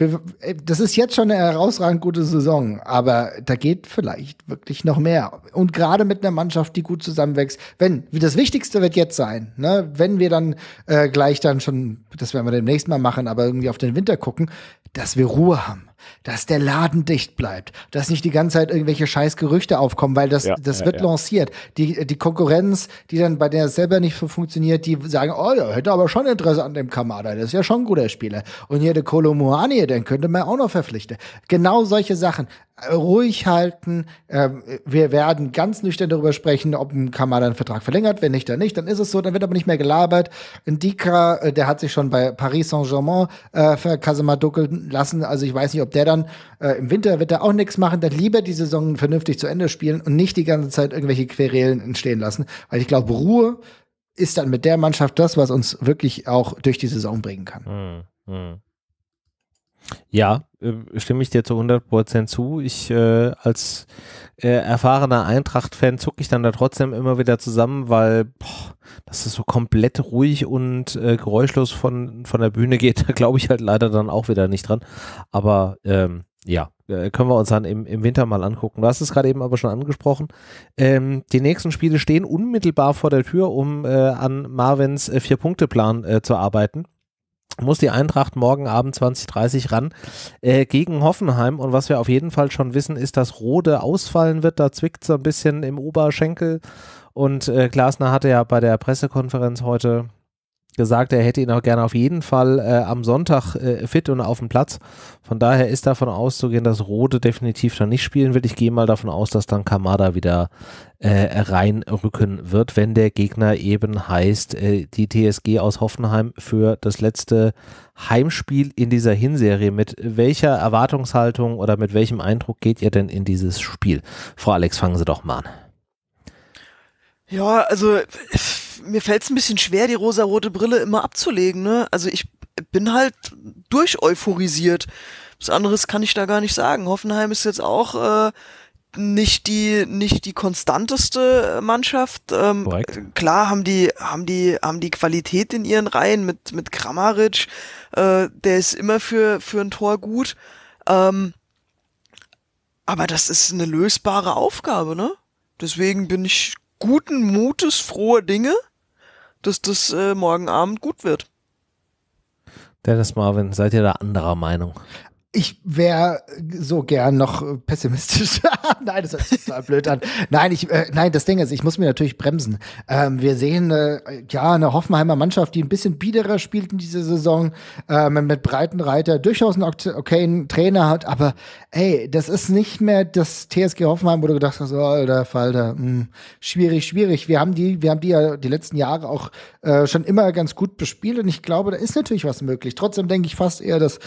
äh, das ist jetzt schon eine herausragend gute Saison, aber da geht vielleicht wirklich noch mehr. Und gerade mit einer Mannschaft, die gut zusammenwächst. Wenn, das Wichtigste wird jetzt sein, ne? wenn wir dann äh, gleich dann schon, das werden wir demnächst mal machen, aber irgendwie auf den Winter gucken, dass wir Ruhe haben dass der Laden dicht bleibt, dass nicht die ganze Zeit irgendwelche scheiß Gerüchte aufkommen, weil das, ja, das ja, wird ja. lanciert. Die, die Konkurrenz, die dann bei der selber nicht funktioniert, die sagen, oh, der hätte aber schon Interesse an dem Kamada, das ist ja schon ein guter Spieler. Und hier der Kolomuani, den könnte man auch noch verpflichten. Genau solche Sachen. Äh, ruhig halten. Ähm, wir werden ganz nüchtern darüber sprechen, ob ein Kamada einen Vertrag verlängert. Wenn nicht, dann nicht. Dann ist es so. Dann wird aber nicht mehr gelabert. Indika, äh, der hat sich schon bei Paris Saint-Germain äh, verkasemaduckelt lassen. Also ich weiß nicht, ob ob der dann äh, im Winter wird er auch nichts machen, dann lieber die Saison vernünftig zu Ende spielen und nicht die ganze Zeit irgendwelche Querelen entstehen lassen. Weil ich glaube, Ruhe ist dann mit der Mannschaft das, was uns wirklich auch durch die Saison bringen kann. Mhm. Mhm. Ja, äh, stimme ich dir zu 100% zu. Ich äh, als äh, erfahrener Eintracht-Fan zucke ich dann da trotzdem immer wieder zusammen, weil boah, dass es so komplett ruhig und äh, geräuschlos von, von der Bühne geht, da glaube ich halt leider dann auch wieder nicht dran. Aber ähm, ja, äh, können wir uns dann im, im Winter mal angucken. Du hast es gerade eben aber schon angesprochen. Ähm, die nächsten Spiele stehen unmittelbar vor der Tür, um äh, an Marvins Vier-Punkte-Plan zu arbeiten muss die Eintracht morgen Abend 20.30 ran äh, gegen Hoffenheim. Und was wir auf jeden Fall schon wissen, ist, dass Rode ausfallen wird. Da zwickt so ein bisschen im Oberschenkel. Und äh, Glasner hatte ja bei der Pressekonferenz heute gesagt, er hätte ihn auch gerne auf jeden Fall äh, am Sonntag äh, fit und auf dem Platz. Von daher ist davon auszugehen, dass Rode definitiv dann nicht spielen wird. Ich gehe mal davon aus, dass dann Kamada wieder äh, reinrücken wird, wenn der Gegner eben heißt, äh, die TSG aus Hoffenheim für das letzte Heimspiel in dieser Hinserie. Mit welcher Erwartungshaltung oder mit welchem Eindruck geht ihr denn in dieses Spiel? Frau Alex, fangen Sie doch mal an. Ja, also. Ich mir fällt es ein bisschen schwer, die rosarote Brille immer abzulegen. Ne? Also ich bin halt durch euphorisiert. Was anderes kann ich da gar nicht sagen. Hoffenheim ist jetzt auch äh, nicht die nicht die konstanteste Mannschaft. Ähm, klar haben die haben die haben die Qualität in ihren Reihen mit mit Kramaric, äh, der ist immer für für ein Tor gut. Ähm, aber das ist eine lösbare Aufgabe, ne? Deswegen bin ich guten Mutes, frohe Dinge dass das äh, morgen Abend gut wird. Dennis Marvin, seid ihr da anderer Meinung? ich wäre so gern noch äh, pessimistisch. nein, das ist total blöd an. Nein, ich, äh, nein, das Ding ist, ich muss mir natürlich bremsen. Ähm, wir sehen äh, ja eine Hoffenheimer Mannschaft, die ein bisschen biederer spielt in dieser Saison, äh, mit breiten Reiter, durchaus einen okayen Trainer hat, aber ey, das ist nicht mehr das TSG Hoffenheim, wo du gedacht hast, oh, alter Falter, mh, hm, schwierig, schwierig. Wir haben die, wir haben die ja die letzten Jahre auch äh, schon immer ganz gut bespielt und ich glaube, da ist natürlich was möglich. Trotzdem denke ich fast eher, dass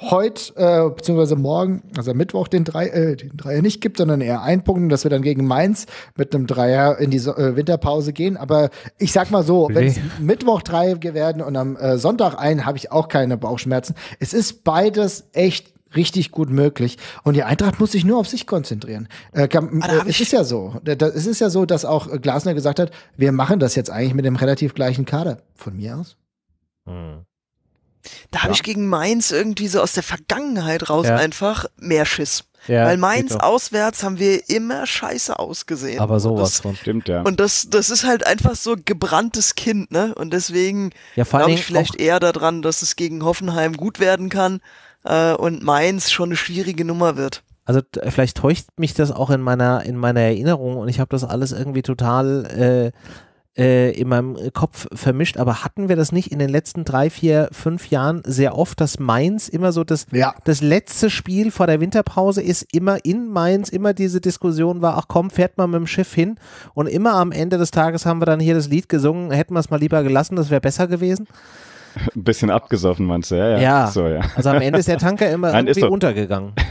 heute, äh, beziehungsweise morgen, also Mittwoch, den, Drei, äh, den Dreier nicht gibt, sondern eher ein Punkt, dass wir dann gegen Mainz mit einem Dreier in die so äh, Winterpause gehen. Aber ich sag mal so, nee. wenn es Mittwoch drei werden und am äh, Sonntag ein, habe ich auch keine Bauchschmerzen. Es ist beides echt richtig gut möglich. Und die Eintracht muss sich nur auf sich konzentrieren. Äh, kann, äh, es ist ja so. Da, es ist ja so, dass auch Glasner gesagt hat, wir machen das jetzt eigentlich mit dem relativ gleichen Kader. Von mir aus. Hm. Da ja. habe ich gegen Mainz irgendwie so aus der Vergangenheit raus ja. einfach mehr Schiss. Ja, Weil Mainz auswärts haben wir immer scheiße ausgesehen. Aber sowas das, von. Stimmt, ja. Und das, das ist halt einfach so gebranntes Kind, ne? Und deswegen ja, glaube ich vielleicht eher daran, dass es gegen Hoffenheim gut werden kann äh, und Mainz schon eine schwierige Nummer wird. Also vielleicht täuscht mich das auch in meiner, in meiner Erinnerung und ich habe das alles irgendwie total äh, äh, in meinem äh, Kopf vermischt, aber hatten wir das nicht in den letzten drei, vier, fünf Jahren sehr oft, dass Mainz immer so das, ja. das letzte Spiel vor der Winterpause ist, immer in Mainz, immer diese Diskussion war, ach komm, fährt mal mit dem Schiff hin und immer am Ende des Tages haben wir dann hier das Lied gesungen, hätten wir es mal lieber gelassen, das wäre besser gewesen. Ein bisschen abgesoffen, meinst du? Ja, ja. ja. So, ja. Also am Ende ist der Tanker immer Nein, irgendwie untergegangen.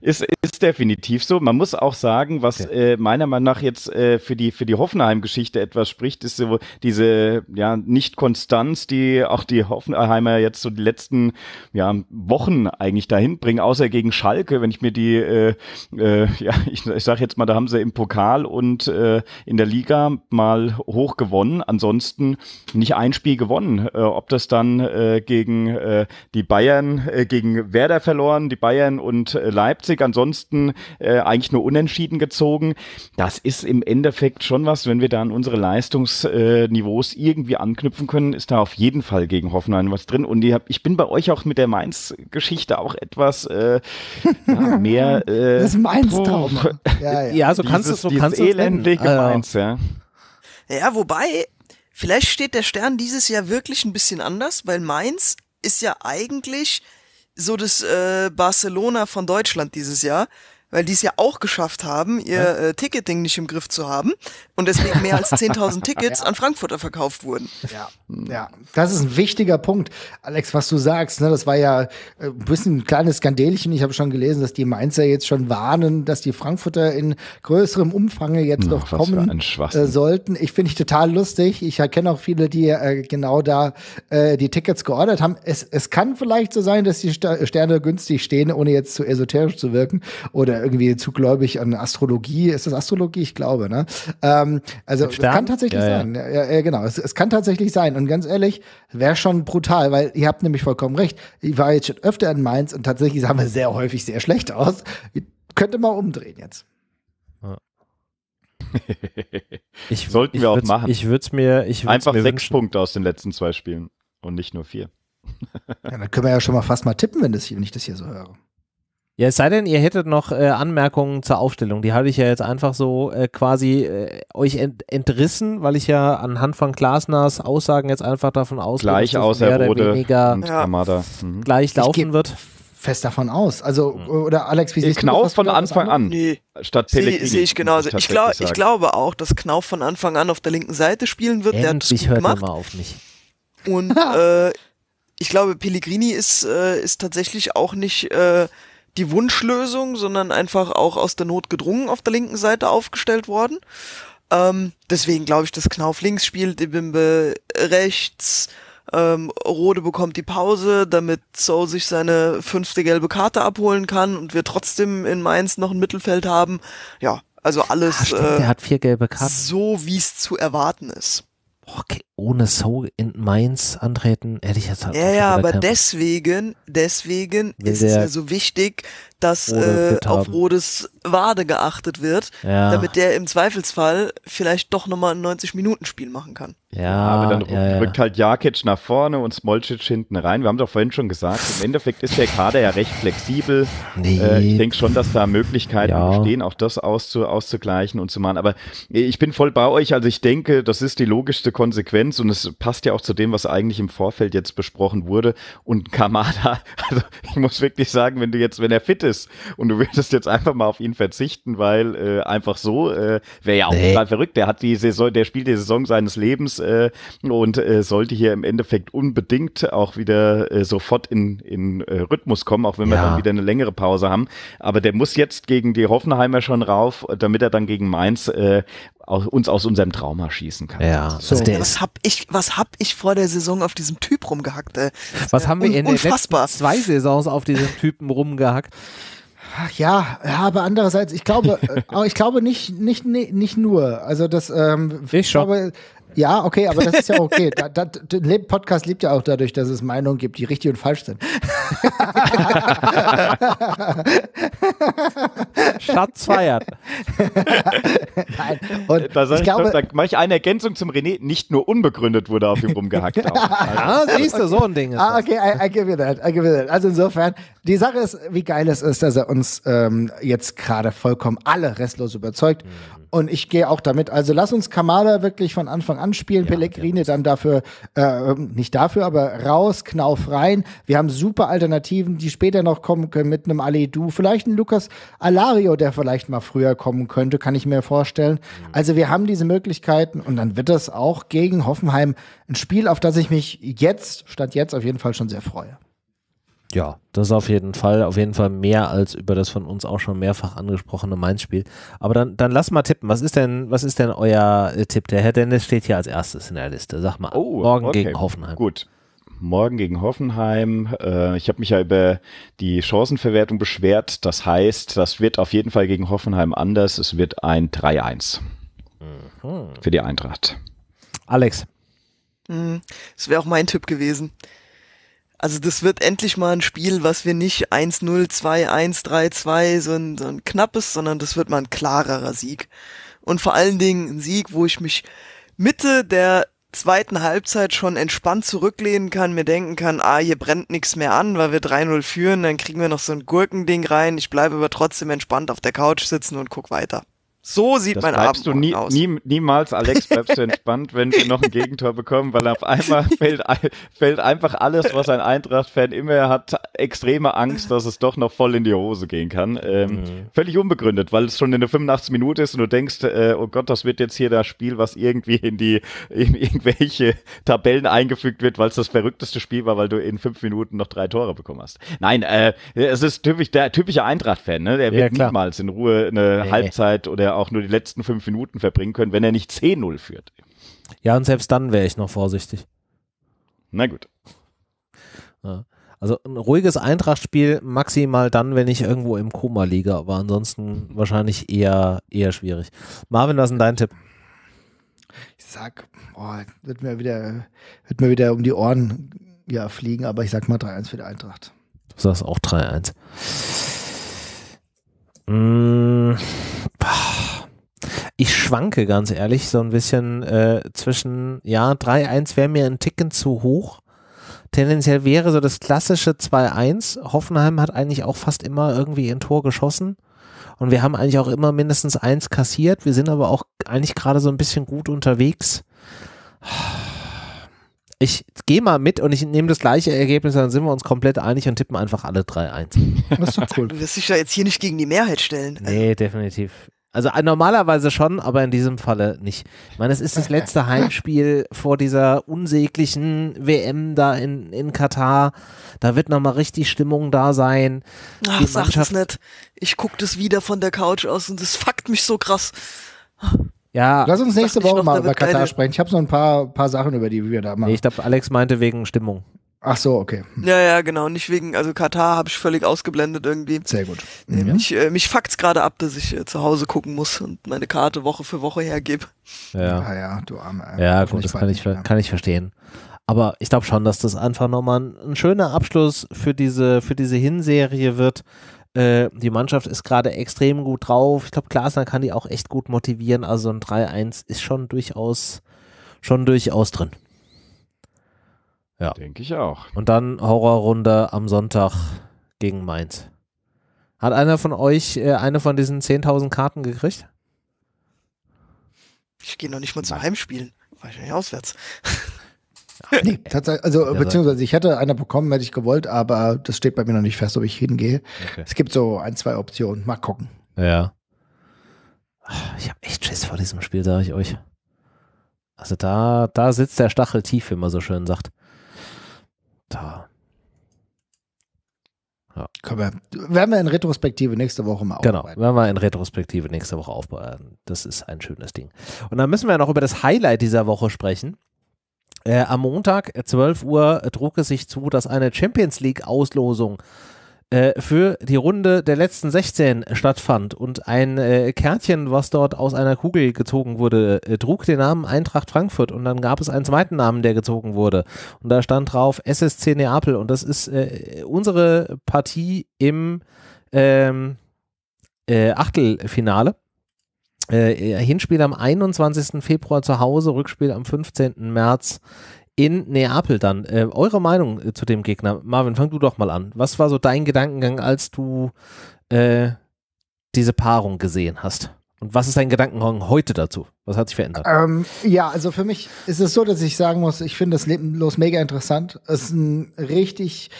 Ist, ist definitiv so. Man muss auch sagen, was okay. äh, meiner Meinung nach jetzt äh, für die, für die Hoffenheim-Geschichte etwas spricht, ist so diese ja, Nicht-Konstanz, die auch die Hoffenheimer jetzt so die letzten ja, Wochen eigentlich dahin bringen, außer gegen Schalke, wenn ich mir die, äh, äh, ja, ich, ich sage jetzt mal, da haben sie im Pokal und äh, in der Liga mal hoch gewonnen, ansonsten nicht ein Spiel gewonnen. Äh, ob das dann äh, gegen äh, die Bayern, äh, gegen Werder verloren, die Bayern und äh, Leipzig, Leipzig ansonsten äh, eigentlich nur unentschieden gezogen. Das ist im Endeffekt schon was, wenn wir da an unsere Leistungsniveaus äh, irgendwie anknüpfen können, ist da auf jeden Fall gegen Hoffenheim was drin. Und ich bin bei euch auch mit der Mainz-Geschichte auch etwas äh, ja, mehr. Äh, das Mainz-Trauma. Ja, ja. ja, so kannst du es so kannst elendige ah, Mainz, ja. Ja, wobei, vielleicht steht der Stern dieses Jahr wirklich ein bisschen anders, weil Mainz ist ja eigentlich so das äh, Barcelona von Deutschland dieses Jahr weil die es ja auch geschafft haben, ihr äh, Ticketing nicht im Griff zu haben und deswegen mehr als 10.000 Tickets ja. an Frankfurter verkauft wurden. Ja, ja, hm. das ist ein wichtiger Punkt, Alex, was du sagst. Ne, das war ja äh, ein bisschen ein kleines Skandelchen. Ich habe schon gelesen, dass die Mainzer jetzt schon warnen, dass die Frankfurter in größerem Umfang jetzt noch kommen äh, sollten. Ich finde ich total lustig. Ich erkenne auch viele, die äh, genau da äh, die Tickets geordert haben. Es, es kann vielleicht so sein, dass die Sterne günstig stehen, ohne jetzt zu esoterisch zu wirken oder irgendwie zu gläubig an Astrologie. Ist das Astrologie? Ich glaube, ne? Ähm, also es kann tatsächlich ja, sein. Ja. ja genau, es, es, kann tatsächlich sein. Und ganz ehrlich, wäre schon brutal, weil ihr habt nämlich vollkommen recht. Ich war jetzt schon öfter in Mainz und tatsächlich sahen wir sehr häufig sehr schlecht aus. Ich könnte mal umdrehen jetzt. ich, Sollten ich wir auch machen. Ich würde es mir. Ich Einfach mir sechs wünschen. Punkte aus den letzten zwei Spielen und nicht nur vier. ja, dann können wir ja schon mal fast mal tippen, wenn, das hier, wenn ich das hier so höre. Ja, es sei denn, ihr hättet noch äh, Anmerkungen zur Aufstellung. Die habe ich ja jetzt einfach so äh, quasi äh, euch ent entrissen, weil ich ja anhand von Glasners Aussagen jetzt einfach davon ausgehe, gleich dass aus mehr oder weniger und ja. Mhm. gleich laufen wird. Fest davon aus. Also, mhm. oder Alex, wie siehst Knauf du das? von Anfang an. Nee. Statt Pellegrini. Sehe ich genauso. Ich, glaub, ich glaube auch, dass Knauf von Anfang an auf der linken Seite spielen wird. Endlich der hat hört er mal auf mich. Und äh, ich glaube, Pellegrini ist, äh, ist tatsächlich auch nicht äh, die Wunschlösung, sondern einfach auch aus der Not gedrungen auf der linken Seite aufgestellt worden. Ähm, deswegen glaube ich, dass Knauf links spielt, Ibimbe rechts. Ähm, Rode bekommt die Pause, damit So sich seine fünfte gelbe Karte abholen kann und wir trotzdem in Mainz noch ein Mittelfeld haben. Ja, also alles. Ach, stimmt, äh, der hat vier gelbe Karten. So wie es zu erwarten ist. Okay ohne Soul in Mainz antreten, hätte ich jetzt halt Ja, ja, aber deswegen, deswegen Will ist es mir so wichtig, dass äh, auf Rodes Wade geachtet wird, ja. damit der im Zweifelsfall vielleicht doch nochmal ein 90-Minuten-Spiel machen kann. Ja, aber dann ja, rückt halt Jakic nach vorne und Smolcic hinten rein. Wir haben doch vorhin schon gesagt, im Endeffekt ist der Kader ja recht flexibel. Nee. Äh, ich denke schon, dass da Möglichkeiten bestehen, auch das auszu auszugleichen und zu machen. Aber ich bin voll bei euch. Also ich denke, das ist die logischste Konsequenz Konsequenz und es passt ja auch zu dem, was eigentlich im Vorfeld jetzt besprochen wurde. Und Kamada, also ich muss wirklich sagen, wenn du jetzt, wenn er fit ist und du würdest jetzt einfach mal auf ihn verzichten, weil äh, einfach so äh, wäre ja auch nee. total verrückt. Der hat die Saison, der spielt die Saison seines Lebens äh, und äh, sollte hier im Endeffekt unbedingt auch wieder äh, sofort in, in äh, Rhythmus kommen, auch wenn ja. wir dann wieder eine längere Pause haben. Aber der muss jetzt gegen die Hoffenheimer schon rauf, damit er dann gegen Mainz äh, aus, uns aus unserem Trauma schießen kann. Ja, so. also was hab ich, was hab ich vor der Saison auf diesem Typ rumgehackt? Ey? Was haben wir Un in den letzten zwei Saisons auf diesem Typen rumgehackt? Ach ja, aber andererseits, ich glaube, äh, aber ich glaube nicht, nicht, nicht, nur. Also das, ähm, ich, ich glaube, ja, okay, aber das ist ja okay. Da, da, der Podcast lebt ja auch dadurch, dass es Meinungen gibt, die richtig und falsch sind. Schatz feiert. Nein. Und da ich glaube, da mache ich eine Ergänzung zum René. Nicht nur unbegründet wurde auf ihm rumgehackt. Auch. ah, siehst du, so ein Ding ist Ah, okay, I, I, give you that, I give you that. Also insofern, die Sache ist, wie geil es ist, dass er uns ähm, jetzt gerade vollkommen alle restlos überzeugt. Mhm. Und ich gehe auch damit. Also lass uns Kamada wirklich von Anfang an spielen, ja, Pellegrini dann dafür, äh, ähm, nicht dafür, aber raus, Knauf rein. Wir haben super Alternativen, die später noch kommen können mit einem Ali Du, vielleicht ein Lukas Alario, der vielleicht mal früher kommen könnte, kann ich mir vorstellen. Mhm. Also wir haben diese Möglichkeiten und dann wird das auch gegen Hoffenheim ein Spiel, auf das ich mich jetzt, statt jetzt auf jeden Fall schon sehr freue. Ja, das auf jeden Fall, auf jeden Fall mehr als über das von uns auch schon mehrfach angesprochene Mainz-Spiel. Aber dann, dann lass mal tippen. Was ist denn, was ist denn euer äh, Tipp? Der Herr Dennis steht hier als erstes in der Liste. Sag mal, oh, morgen okay. gegen Hoffenheim. Gut. Morgen gegen Hoffenheim. Äh, ich habe mich ja über die Chancenverwertung beschwert. Das heißt, das wird auf jeden Fall gegen Hoffenheim anders. Es wird ein 3-1 mhm. für die Eintracht. Alex. Es mhm. wäre auch mein Tipp gewesen. Also das wird endlich mal ein Spiel, was wir nicht 1-0, 2-1, 3-2, so ein, so ein knappes, sondern das wird mal ein klarerer Sieg. Und vor allen Dingen ein Sieg, wo ich mich Mitte der zweiten Halbzeit schon entspannt zurücklehnen kann, mir denken kann, ah, hier brennt nichts mehr an, weil wir 3-0 führen, dann kriegen wir noch so ein Gurkending rein, ich bleibe aber trotzdem entspannt auf der Couch sitzen und guck weiter. So sieht das mein bleibst Abend du nie, aus. Nie, niemals, Alex, bleibst du entspannt, wenn wir noch ein Gegentor bekommen, weil auf einmal fällt, fällt einfach alles, was ein Eintracht-Fan immer hat, extreme Angst, dass es doch noch voll in die Hose gehen kann. Ähm, mhm. Völlig unbegründet, weil es schon in der 85 Minute ist und du denkst, äh, oh Gott, das wird jetzt hier das Spiel, was irgendwie in die in irgendwelche Tabellen eingefügt wird, weil es das verrückteste Spiel war, weil du in fünf Minuten noch drei Tore bekommen hast. Nein, äh, es ist typisch, der typische Eintracht-Fan, ne? der wird klar. niemals in Ruhe eine nee. Halbzeit oder auch nur die letzten fünf Minuten verbringen können, wenn er nicht 10-0 führt. Ja, und selbst dann wäre ich noch vorsichtig. Na gut. Ja. Also ein ruhiges eintracht maximal dann, wenn ich irgendwo im Koma liege, aber ansonsten wahrscheinlich eher, eher schwierig. Marvin, was ist denn dein Tipp? Ich sag, oh, wird mir wieder, wird mir wieder um die Ohren ja, fliegen, aber ich sag mal 3-1 für die Eintracht. Du sagst auch 3-1. Mm, ich schwanke ganz ehrlich so ein bisschen äh, zwischen, ja, 3-1 wäre mir ein Ticken zu hoch. Tendenziell wäre so das klassische 2-1. Hoffenheim hat eigentlich auch fast immer irgendwie ein Tor geschossen. Und wir haben eigentlich auch immer mindestens eins kassiert. Wir sind aber auch eigentlich gerade so ein bisschen gut unterwegs. Ich gehe mal mit und ich nehme das gleiche Ergebnis, dann sind wir uns komplett einig und tippen einfach alle drei eins. Das ist doch cool. Du wirst dich ja jetzt hier nicht gegen die Mehrheit stellen. Nee, definitiv. Also äh, normalerweise schon, aber in diesem Falle nicht. Ich meine, es ist das letzte Heimspiel vor dieser unsäglichen WM da in, in Katar. Da wird nochmal richtig Stimmung da sein. Ach, sag das nicht. Ich gucke das wieder von der Couch aus und das fuckt mich so krass. Ja. Lass uns nächste Woche mal über Katar sprechen. Ich habe so ein paar, paar Sachen, über die wir da machen. Nee, ich glaube, Alex meinte wegen Stimmung. Ach so, okay. Hm. Ja, ja, genau. Nicht wegen, also Katar habe ich völlig ausgeblendet irgendwie. Sehr gut. Nee, mhm. mich, äh, mich fuckt's gerade ab, dass ich äh, zu Hause gucken muss und meine Karte Woche für Woche hergebe. Ja, ja, ja du armer. Ähm, ja, gut, das kann ich, mehr. kann ich verstehen. Aber ich glaube schon, dass das einfach nochmal ein, ein schöner Abschluss für diese, für diese Hinserie wird, äh, die Mannschaft ist gerade extrem gut drauf. Ich glaube, Glasner kann die auch echt gut motivieren. Also ein 3-1 ist schon durchaus, schon durchaus drin. Ja. Denke ich auch. Und dann Horrorrunde am Sonntag gegen Mainz. Hat einer von euch äh, eine von diesen 10.000 Karten gekriegt? Ich gehe noch nicht mal zum Nein. Heimspielen. Wahrscheinlich auswärts. Nee, tatsächlich, also beziehungsweise ich hätte eine bekommen, hätte ich gewollt, aber das steht bei mir noch nicht fest, ob ich hingehe. Okay. Es gibt so ein, zwei Optionen. Mal gucken. Ja. Ich habe echt Schiss vor diesem Spiel, sage ich euch. Also da, da sitzt der Stachel tief, wie man so schön sagt. Da. Ja. Können werden wir in Retrospektive nächste Woche mal aufbauen. Genau, werden wir in Retrospektive nächste Woche aufbauen. Das ist ein schönes Ding. Und dann müssen wir noch über das Highlight dieser Woche sprechen. Äh, am Montag, 12 äh, Uhr, äh, trug es sich zu, dass eine Champions League-Auslosung äh, für die Runde der letzten 16 stattfand und ein äh, Kärtchen, was dort aus einer Kugel gezogen wurde, trug den Namen Eintracht Frankfurt und dann gab es einen zweiten Namen, der gezogen wurde und da stand drauf SSC Neapel und das ist unsere Partie im ähm, Achtelfinale äh, äh, Hinspiel am 21. Februar zu Hause, Rückspiel am 15. März in Neapel dann. Äh, eure Meinung äh, zu dem Gegner? Marvin, fang du doch mal an. Was war so dein Gedankengang, als du äh, diese Paarung gesehen hast? Und was ist dein Gedankengang heute dazu? Was hat sich verändert? Ähm, ja, also für mich ist es so, dass ich sagen muss, ich finde das Lebenlos mega interessant. Es ist ein richtig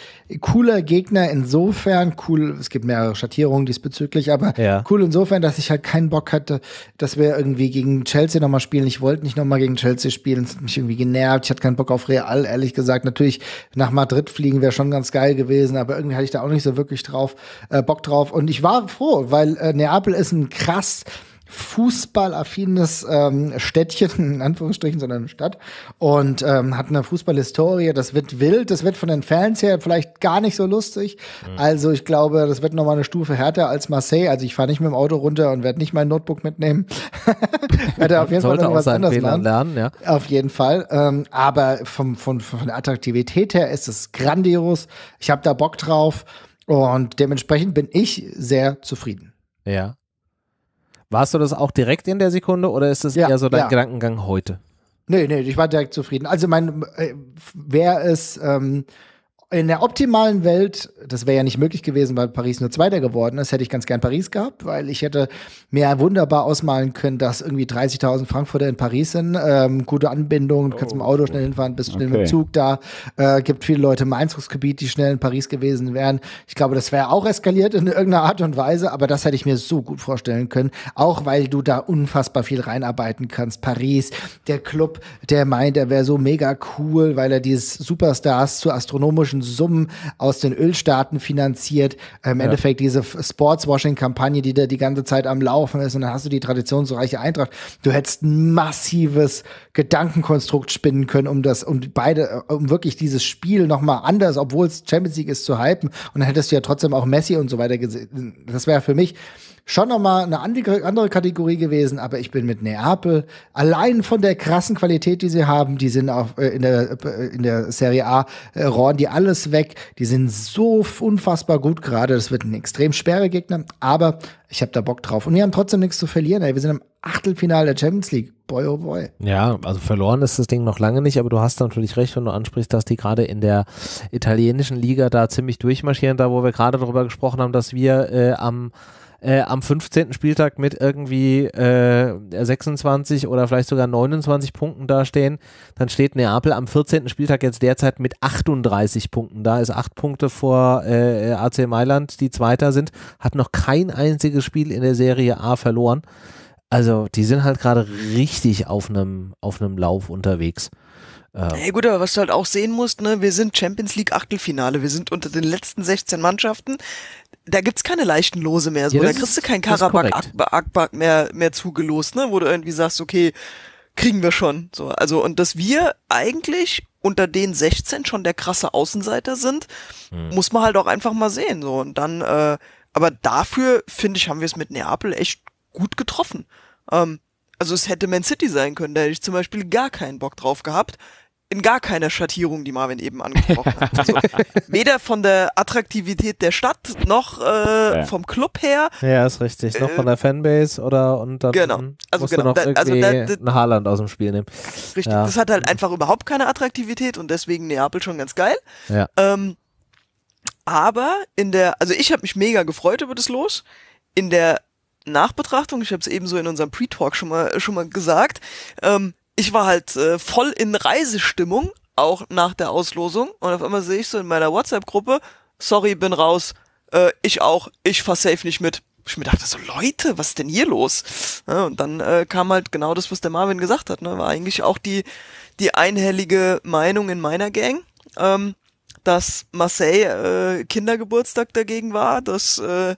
cooler Gegner insofern, cool, es gibt mehrere Schattierungen diesbezüglich, aber ja. cool insofern, dass ich halt keinen Bock hatte, dass wir irgendwie gegen Chelsea nochmal spielen. Ich wollte nicht nochmal gegen Chelsea spielen, es hat mich irgendwie genervt. Ich hatte keinen Bock auf Real, ehrlich gesagt. Natürlich, nach Madrid fliegen wäre schon ganz geil gewesen, aber irgendwie hatte ich da auch nicht so wirklich drauf, äh, Bock drauf. Und ich war froh, weil äh, Neapel ist ein krass fußballaffines ähm, Städtchen, in Anführungsstrichen, sondern eine Stadt. Und ähm, hat eine Fußballhistorie. Das wird wild, das wird von den Fans her vielleicht gar nicht so lustig. Mhm. Also ich glaube, das wird nochmal eine Stufe härter als Marseille. Also ich fahre nicht mit dem Auto runter und werde nicht mein Notebook mitnehmen. werde auf jeden Sollte Fall noch was anderes machen. lernen, ja. Auf jeden Fall. Ähm, aber vom, von, von der Attraktivität her ist es grandios. Ich habe da Bock drauf. Und dementsprechend bin ich sehr zufrieden. Ja. Warst du das auch direkt in der Sekunde oder ist das ja, eher so dein ja. Gedankengang heute? Nee, nee, ich war direkt zufrieden. Also mein, äh, wer es ähm, in der optimalen Welt, das wäre ja nicht möglich gewesen, weil Paris nur Zweiter geworden ist, hätte ich ganz gern Paris gehabt, weil ich hätte mir wunderbar ausmalen können, dass irgendwie 30.000 Frankfurter in Paris sind, ähm, gute Anbindung, du kannst mit dem oh. Auto schnell hinfahren, bist schnell okay. mit dem Zug da, äh, gibt viele Leute im Einzugsgebiet, die schnell in Paris gewesen wären. Ich glaube, das wäre auch eskaliert in irgendeiner Art und Weise, aber das hätte ich mir so gut vorstellen können, auch weil du da unfassbar viel reinarbeiten kannst. Paris, der Club, der meint, er wäre so mega cool, weil er dieses Superstars zu astronomischen astronomischen Summen aus den Ölstaaten finanziert. Im ja. Endeffekt diese Sportswashing-Kampagne, die da die ganze Zeit am Laufen ist. Und dann hast du die traditionsreiche Eintracht. Du hättest ein massives Gedankenkonstrukt spinnen können, um das, um beide, um wirklich dieses Spiel nochmal anders, obwohl es Champions League ist, zu hypen. Und dann hättest du ja trotzdem auch Messi und so weiter gesehen. Das wäre für mich schon nochmal eine andere Kategorie gewesen, aber ich bin mit Neapel allein von der krassen Qualität, die sie haben, die sind auf, äh, in, der, äh, in der Serie A, äh, rohren die alles weg, die sind so unfassbar gut gerade, das wird ein extrem schwerer Gegner, aber ich habe da Bock drauf. Und wir haben trotzdem nichts zu verlieren, ey. wir sind im Achtelfinale der Champions League. Boy, oh boy. Ja, also verloren ist das Ding noch lange nicht, aber du hast natürlich recht, wenn du ansprichst, dass die gerade in der italienischen Liga da ziemlich durchmarschieren, da wo wir gerade darüber gesprochen haben, dass wir äh, am äh, am 15. Spieltag mit irgendwie äh, 26 oder vielleicht sogar 29 Punkten dastehen, dann steht Neapel am 14. Spieltag jetzt derzeit mit 38 Punkten da, ist 8 Punkte vor äh, AC Mailand, die Zweiter sind, hat noch kein einziges Spiel in der Serie A verloren. Also die sind halt gerade richtig auf einem auf Lauf unterwegs. Ja, ähm. hey, gut, aber was du halt auch sehen musst, ne, wir sind Champions League Achtelfinale, wir sind unter den letzten 16 Mannschaften da gibt's keine leichten Lose mehr. So. Ja, da kriegst du keinen Karabak akbak Akbar mehr, mehr zugelost, ne? Wo du irgendwie sagst, okay, kriegen wir schon. So, also, und dass wir eigentlich unter den 16 schon der krasse Außenseiter sind, hm. muss man halt auch einfach mal sehen. So, und dann, äh, aber dafür, finde ich, haben wir es mit Neapel echt gut getroffen. Ähm, also es hätte Man City sein können, da hätte ich zum Beispiel gar keinen Bock drauf gehabt in gar keiner Schattierung, die Marvin eben angesprochen hat. Also, weder von der Attraktivität der Stadt noch äh, ja. vom Club her. Ja, ist richtig. Äh, noch von ähm, der Fanbase oder und dann genau. Hm, also, musst genau. du noch da, also da, da, einen Haaland aus dem Spiel nehmen. Richtig. Ja. Das hat halt einfach überhaupt keine Attraktivität und deswegen Neapel schon ganz geil. Ja. Ähm, aber in der, also ich habe mich mega gefreut über das Los. In der Nachbetrachtung, ich habe es ebenso in unserem Pre-Talk schon mal, schon mal gesagt, ähm, ich war halt äh, voll in Reisestimmung, auch nach der Auslosung. Und auf einmal sehe ich so in meiner WhatsApp-Gruppe, sorry, bin raus, äh, ich auch, ich fahr safe nicht mit. Ich mir dachte so, Leute, was ist denn hier los? Ja, und dann äh, kam halt genau das, was der Marvin gesagt hat. Ne? War eigentlich auch die, die einhellige Meinung in meiner Gang, ähm, dass Marseille äh, Kindergeburtstag dagegen war, dass äh,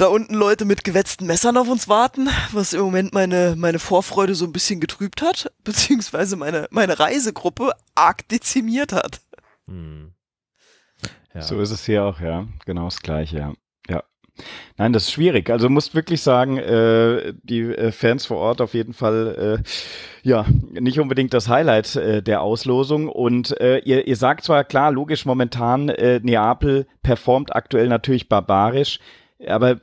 da unten Leute mit gewetzten Messern auf uns warten, was im Moment meine, meine Vorfreude so ein bisschen getrübt hat, beziehungsweise meine, meine Reisegruppe arg dezimiert hat. Hm. Ja. So ist es hier auch, ja. Genau das Gleiche, ja. ja. Nein, das ist schwierig. Also musst wirklich sagen, äh, die äh, Fans vor Ort auf jeden Fall, äh, ja, nicht unbedingt das Highlight äh, der Auslosung. Und äh, ihr, ihr sagt zwar, klar, logisch, momentan äh, Neapel performt aktuell natürlich barbarisch aber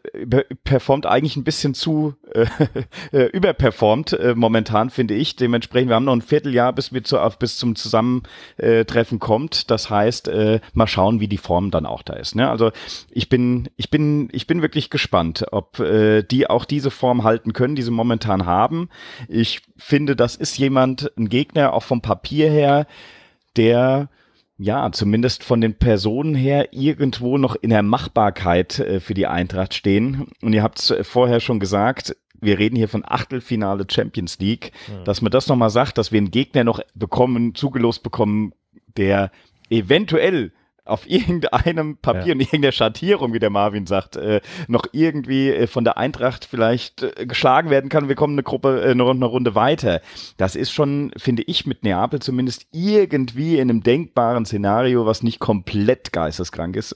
performt eigentlich ein bisschen zu äh, äh, überperformt äh, momentan, finde ich. Dementsprechend, wir haben noch ein Vierteljahr, bis wir zu, bis zum Zusammentreffen kommt. Das heißt, äh, mal schauen, wie die Form dann auch da ist. Ne? Also ich bin, ich bin, ich bin wirklich gespannt, ob äh, die auch diese Form halten können, die sie momentan haben. Ich finde, das ist jemand, ein Gegner, auch vom Papier her, der ja, zumindest von den Personen her irgendwo noch in der Machbarkeit äh, für die Eintracht stehen. Und ihr habt es äh, vorher schon gesagt, wir reden hier von Achtelfinale Champions League, mhm. dass man das nochmal sagt, dass wir einen Gegner noch bekommen, zugelost bekommen, der eventuell auf irgendeinem Papier ja. und irgendeiner Schattierung, wie der Marvin sagt, äh, noch irgendwie äh, von der Eintracht vielleicht äh, geschlagen werden kann. Wir kommen eine Gruppe, äh, eine Runde weiter. Das ist schon, finde ich, mit Neapel zumindest irgendwie in einem denkbaren Szenario, was nicht komplett geisteskrank ist,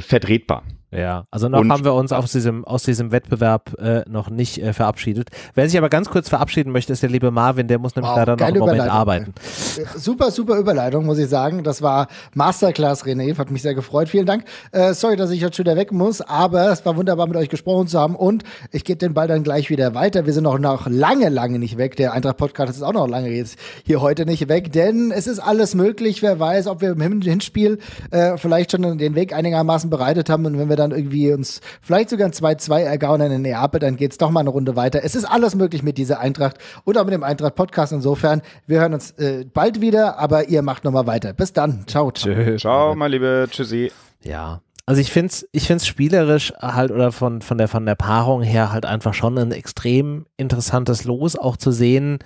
vertretbar. Ja, also noch und haben wir uns aus diesem, aus diesem Wettbewerb äh, noch nicht äh, verabschiedet. Wer sich aber ganz kurz verabschieden möchte, ist der liebe Marvin, der muss nämlich wow, leider noch einen Moment arbeiten. Äh, super, super Überleitung, muss ich sagen. Das war Masterclass, René, hat mich sehr gefreut. Vielen Dank. Äh, sorry, dass ich jetzt schon wieder weg muss, aber es war wunderbar, mit euch gesprochen zu haben und ich gebe den Ball dann gleich wieder weiter. Wir sind noch, noch lange, lange nicht weg. Der Eintracht-Podcast ist auch noch lange jetzt hier heute nicht weg, denn es ist alles möglich. Wer weiß, ob wir im Hinspiel äh, vielleicht schon den Weg einigermaßen bereitet haben und wenn wir dann irgendwie uns vielleicht sogar ein 2-2 ergaunern in Neapel, dann geht es doch mal eine Runde weiter. Es ist alles möglich mit dieser Eintracht und auch mit dem Eintracht-Podcast. Insofern, wir hören uns äh, bald wieder, aber ihr macht nochmal weiter. Bis dann. Ciao, ciao. Ciao, mein Liebe. Tschüssi. Ja. Also ich finde es ich find's spielerisch halt oder von, von, der, von der Paarung her halt einfach schon ein extrem interessantes Los, auch zu sehen,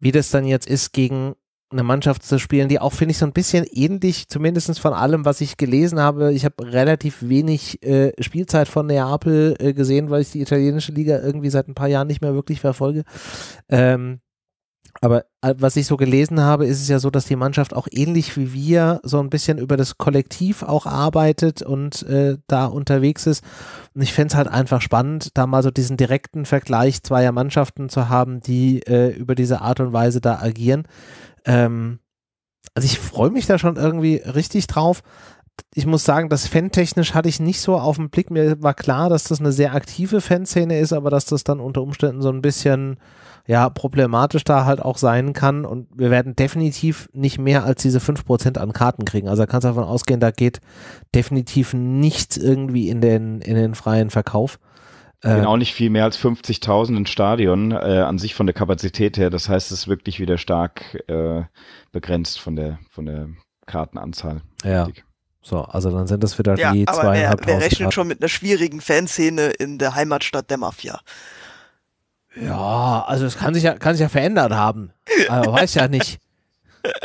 wie das dann jetzt ist gegen eine Mannschaft zu spielen, die auch, finde ich, so ein bisschen ähnlich, zumindest von allem, was ich gelesen habe. Ich habe relativ wenig äh, Spielzeit von Neapel äh, gesehen, weil ich die italienische Liga irgendwie seit ein paar Jahren nicht mehr wirklich verfolge. Ähm, aber äh, was ich so gelesen habe, ist es ja so, dass die Mannschaft auch ähnlich wie wir so ein bisschen über das Kollektiv auch arbeitet und äh, da unterwegs ist. Und ich fände es halt einfach spannend, da mal so diesen direkten Vergleich zweier Mannschaften zu haben, die äh, über diese Art und Weise da agieren ähm, also ich freue mich da schon irgendwie richtig drauf. Ich muss sagen, das fantechnisch hatte ich nicht so auf den Blick. Mir war klar, dass das eine sehr aktive Fanszene ist, aber dass das dann unter Umständen so ein bisschen ja, problematisch da halt auch sein kann. Und wir werden definitiv nicht mehr als diese 5% an Karten kriegen. Also da kannst du davon ausgehen, da geht definitiv nichts irgendwie in den, in den freien Verkauf. Äh, genau, nicht viel mehr als 50.000 im Stadion äh, an sich von der Kapazität her. Das heißt, es ist wirklich wieder stark äh, begrenzt von der, von der Kartenanzahl. Ja. So, also dann sind das wieder ja, die zwei. zweieinhalb wer, wer rechnet Karten. schon mit einer schwierigen Fanszene in der Heimatstadt der Mafia? Ja, also es kann sich ja, kann sich ja verändert haben. Also, weiß ja nicht.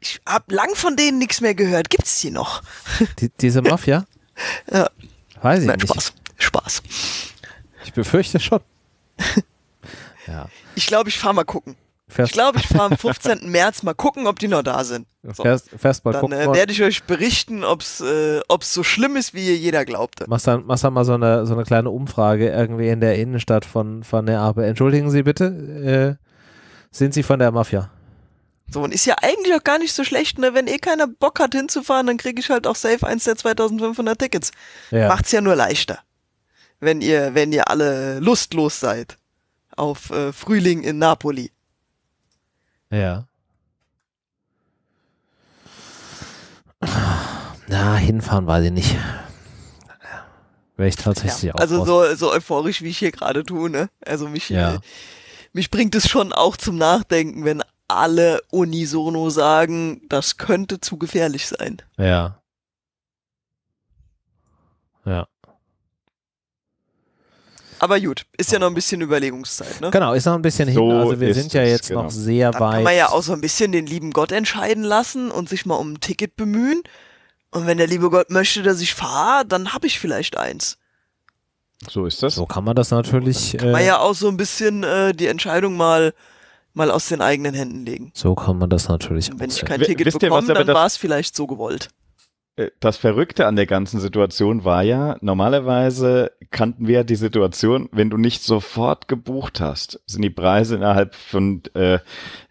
Ich habe lang von denen nichts mehr gehört. Gibt es die noch? Die, diese Mafia? Ja. Weiß ich Nein, nicht. Spaß. Spaß. Ich befürchte schon. ja. Ich glaube, ich fahre mal gucken. Fährst ich glaube, ich fahre am 15. März mal gucken, ob die noch da sind. So. Fährst, fährst mal dann äh, werde ich euch berichten, ob es äh, so schlimm ist, wie jeder glaubte. Machst dann, machst dann mal so eine, so eine kleine Umfrage irgendwie in der Innenstadt von, von Neapel. Entschuldigen Sie bitte, äh, sind Sie von der Mafia? So, und ist ja eigentlich auch gar nicht so schlecht, ne? Wenn eh keiner Bock hat hinzufahren, dann kriege ich halt auch safe eins der 2500 Tickets. Ja. es ja nur leichter wenn ihr, wenn ihr alle lustlos seid auf äh, Frühling in Napoli. Ja. Na, hinfahren weiß ich nicht. Wäre ich tatsächlich ja, auch. Also so, so euphorisch, wie ich hier gerade tue, ne? Also mich, ja. Äh, mich bringt es schon auch zum Nachdenken, wenn alle unisono sagen, das könnte zu gefährlich sein. Ja. Ja. Aber gut, ist ja noch ein bisschen Überlegungszeit, ne? Genau, ist noch ein bisschen so hin. Also wir sind ja jetzt genau. noch sehr Dann weit. Kann man ja auch so ein bisschen den lieben Gott entscheiden lassen und sich mal um ein Ticket bemühen. Und wenn der liebe Gott möchte, dass ich fahre, dann habe ich vielleicht eins. So ist das. So kann man das natürlich. Dann kann man äh, ja auch so ein bisschen äh, die Entscheidung mal mal aus den eigenen Händen legen. So kann man das natürlich. Und wenn ich kein Ticket bekomme, dann war es vielleicht so gewollt. Äh, das Verrückte an der ganzen Situation war ja, normalerweise kannten wir die Situation, wenn du nicht sofort gebucht hast, sind die Preise innerhalb von, äh, ja,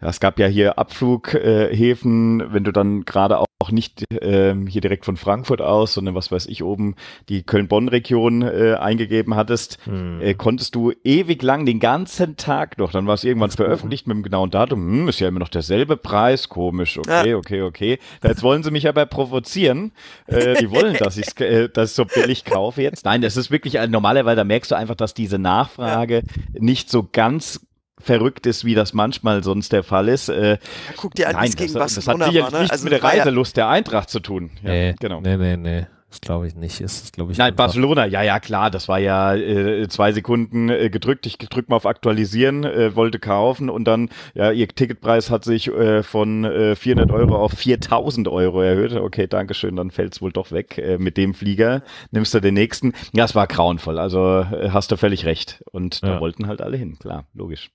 es gab ja hier Abflughäfen, äh, wenn du dann gerade auch nicht äh, hier direkt von Frankfurt aus, sondern was weiß ich oben die Köln-Bonn-Region äh, eingegeben hattest, hm. äh, konntest du ewig lang den ganzen Tag noch, dann war es irgendwann veröffentlicht mit dem genauen Datum, hm, ist ja immer noch derselbe Preis, komisch, okay, ja. okay, okay. Jetzt wollen sie mich aber provozieren äh, die wollen, dass ich äh, das so billig kaufe jetzt. Nein, das ist wirklich ein äh, normaler, weil da merkst du einfach, dass diese Nachfrage nicht so ganz verrückt ist, wie das manchmal sonst der Fall ist. Äh, guck dir an, nein, das, gegen das, das hat sicherlich ne? nichts also mit der Reiselust der Eintracht zu tun. Ja, nee, genau. Nee, nee, nee. Das glaube ich nicht. Ist das, glaube ich. Nein, Barcelona. Ja, ja, klar. Das war ja äh, zwei Sekunden äh, gedrückt. Ich drücke mal auf Aktualisieren, äh, wollte kaufen und dann, ja, ihr Ticketpreis hat sich äh, von äh, 400 Euro auf 4000 Euro erhöht. Okay, Dankeschön. Dann fällt's wohl doch weg äh, mit dem Flieger. Nimmst du den nächsten. Ja, es war grauenvoll. Also äh, hast du völlig recht. Und da wollten halt alle hin. Klar, logisch.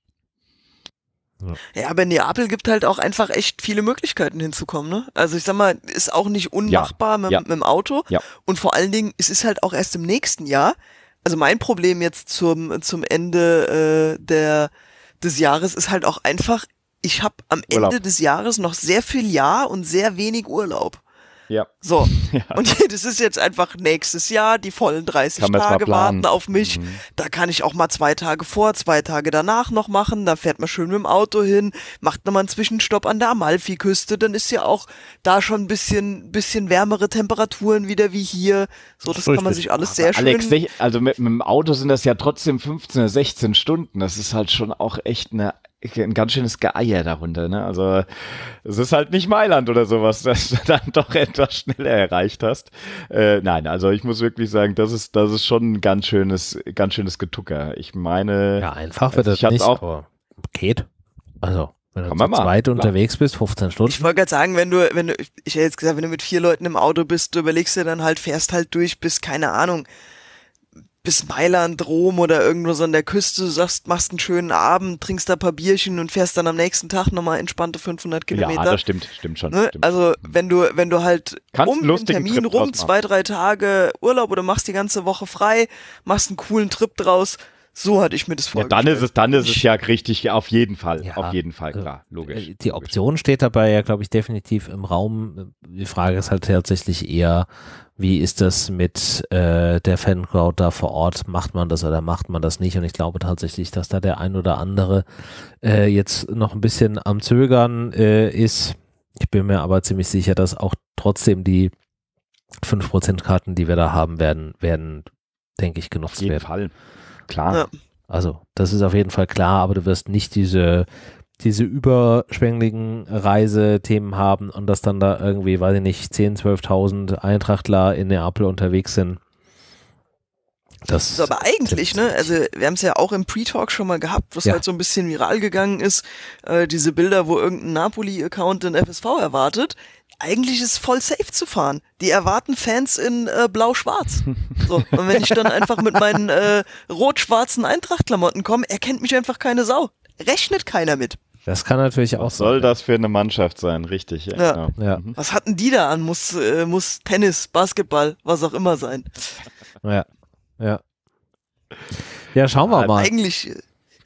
Ja. ja, aber Neapel gibt halt auch einfach echt viele Möglichkeiten hinzukommen. Ne? Also ich sag mal, ist auch nicht unmachbar ja, mit, ja. mit, dem Auto. Ja. Und vor allen Dingen, es ist halt auch erst im nächsten Jahr. Also mein Problem jetzt zum, zum Ende äh, der, des Jahres ist halt auch einfach, ich habe am Urlaub. Ende des Jahres noch sehr viel Jahr und sehr wenig Urlaub. Ja. So. Ja. Und das ist jetzt einfach nächstes Jahr, die vollen 30 kann Tage warten auf mich. Mhm. Da kann ich auch mal zwei Tage vor, zwei Tage danach noch machen. Da fährt man schön mit dem Auto hin, macht nochmal einen Zwischenstopp an der Amalfi-Küste. Dann ist ja auch da schon ein bisschen, bisschen wärmere Temperaturen wieder wie hier. So, das, das kann man sich alles sehr Aber schön. Alex, also mit, mit dem Auto sind das ja trotzdem 15 oder 16 Stunden. Das ist halt schon auch echt eine ein ganz schönes Geier darunter. Ne? Also es ist halt nicht Mailand oder sowas, dass du dann doch etwas schneller erreicht hast. Äh, nein, also ich muss wirklich sagen, das ist das ist schon ein ganz schönes ganz schönes Getucker. Ich meine, ja einfach wird also das nicht, auch, aber geht. Also wenn du zu zweit unterwegs bist, 15 Stunden. Ich wollte gerade sagen, wenn du, wenn du, ich hätte jetzt gesagt, wenn du mit vier Leuten im Auto bist, du überlegst dir dann halt, fährst halt durch bis, keine Ahnung, bis Mailand, Rom oder irgendwo so an der Küste, sagst, machst einen schönen Abend, trinkst da ein paar Bierchen und fährst dann am nächsten Tag nochmal entspannte 500 Kilometer. Ja, das stimmt, stimmt schon. Ne? Stimmt. Also wenn du, wenn du halt Kannst um einen Termin Trip rum zwei, drei Tage Urlaub oder machst die ganze Woche frei, machst einen coolen Trip draus, so hatte ich mir das vorgestellt. Ja, dann ist es, dann ist es ja richtig, auf jeden Fall, ja, auf jeden Fall, äh, klar, logisch. Äh, die Option logisch. steht dabei ja, glaube ich, definitiv im Raum. Die Frage ist halt tatsächlich eher, wie ist das mit äh, der Fancrowd da vor Ort? Macht man das oder macht man das nicht? Und ich glaube tatsächlich, dass da der ein oder andere äh, jetzt noch ein bisschen am Zögern äh, ist. Ich bin mir aber ziemlich sicher, dass auch trotzdem die 5% Karten, die wir da haben werden, werden denke ich, genutzt werden. Auf jeden werden. Fall. Klar. Ja. Also, das ist auf jeden Fall klar, aber du wirst nicht diese, diese überschwänglichen Reisethemen haben und dass dann da irgendwie, weiß ich nicht, 10.000, 12.000 Eintrachtler in Neapel unterwegs sind. Das ist also, aber eigentlich, ne? Also wir haben es ja auch im Pre-Talk schon mal gehabt, was ja. halt so ein bisschen viral gegangen ist. Äh, diese Bilder, wo irgendein Napoli-Account den FSV erwartet eigentlich ist es voll safe zu fahren. Die erwarten Fans in äh, blau-schwarz. So, und wenn ich dann einfach mit meinen äh, rot-schwarzen Eintracht-Klamotten komme, erkennt mich einfach keine Sau. Rechnet keiner mit. Das kann natürlich auch Was sein. soll das für eine Mannschaft sein, richtig. Ja. ja. Genau. ja. Mhm. Was hatten die da an? Muss, äh, muss Tennis, Basketball, was auch immer sein. Ja, ja. Ja, schauen wir mal. Eigentlich äh,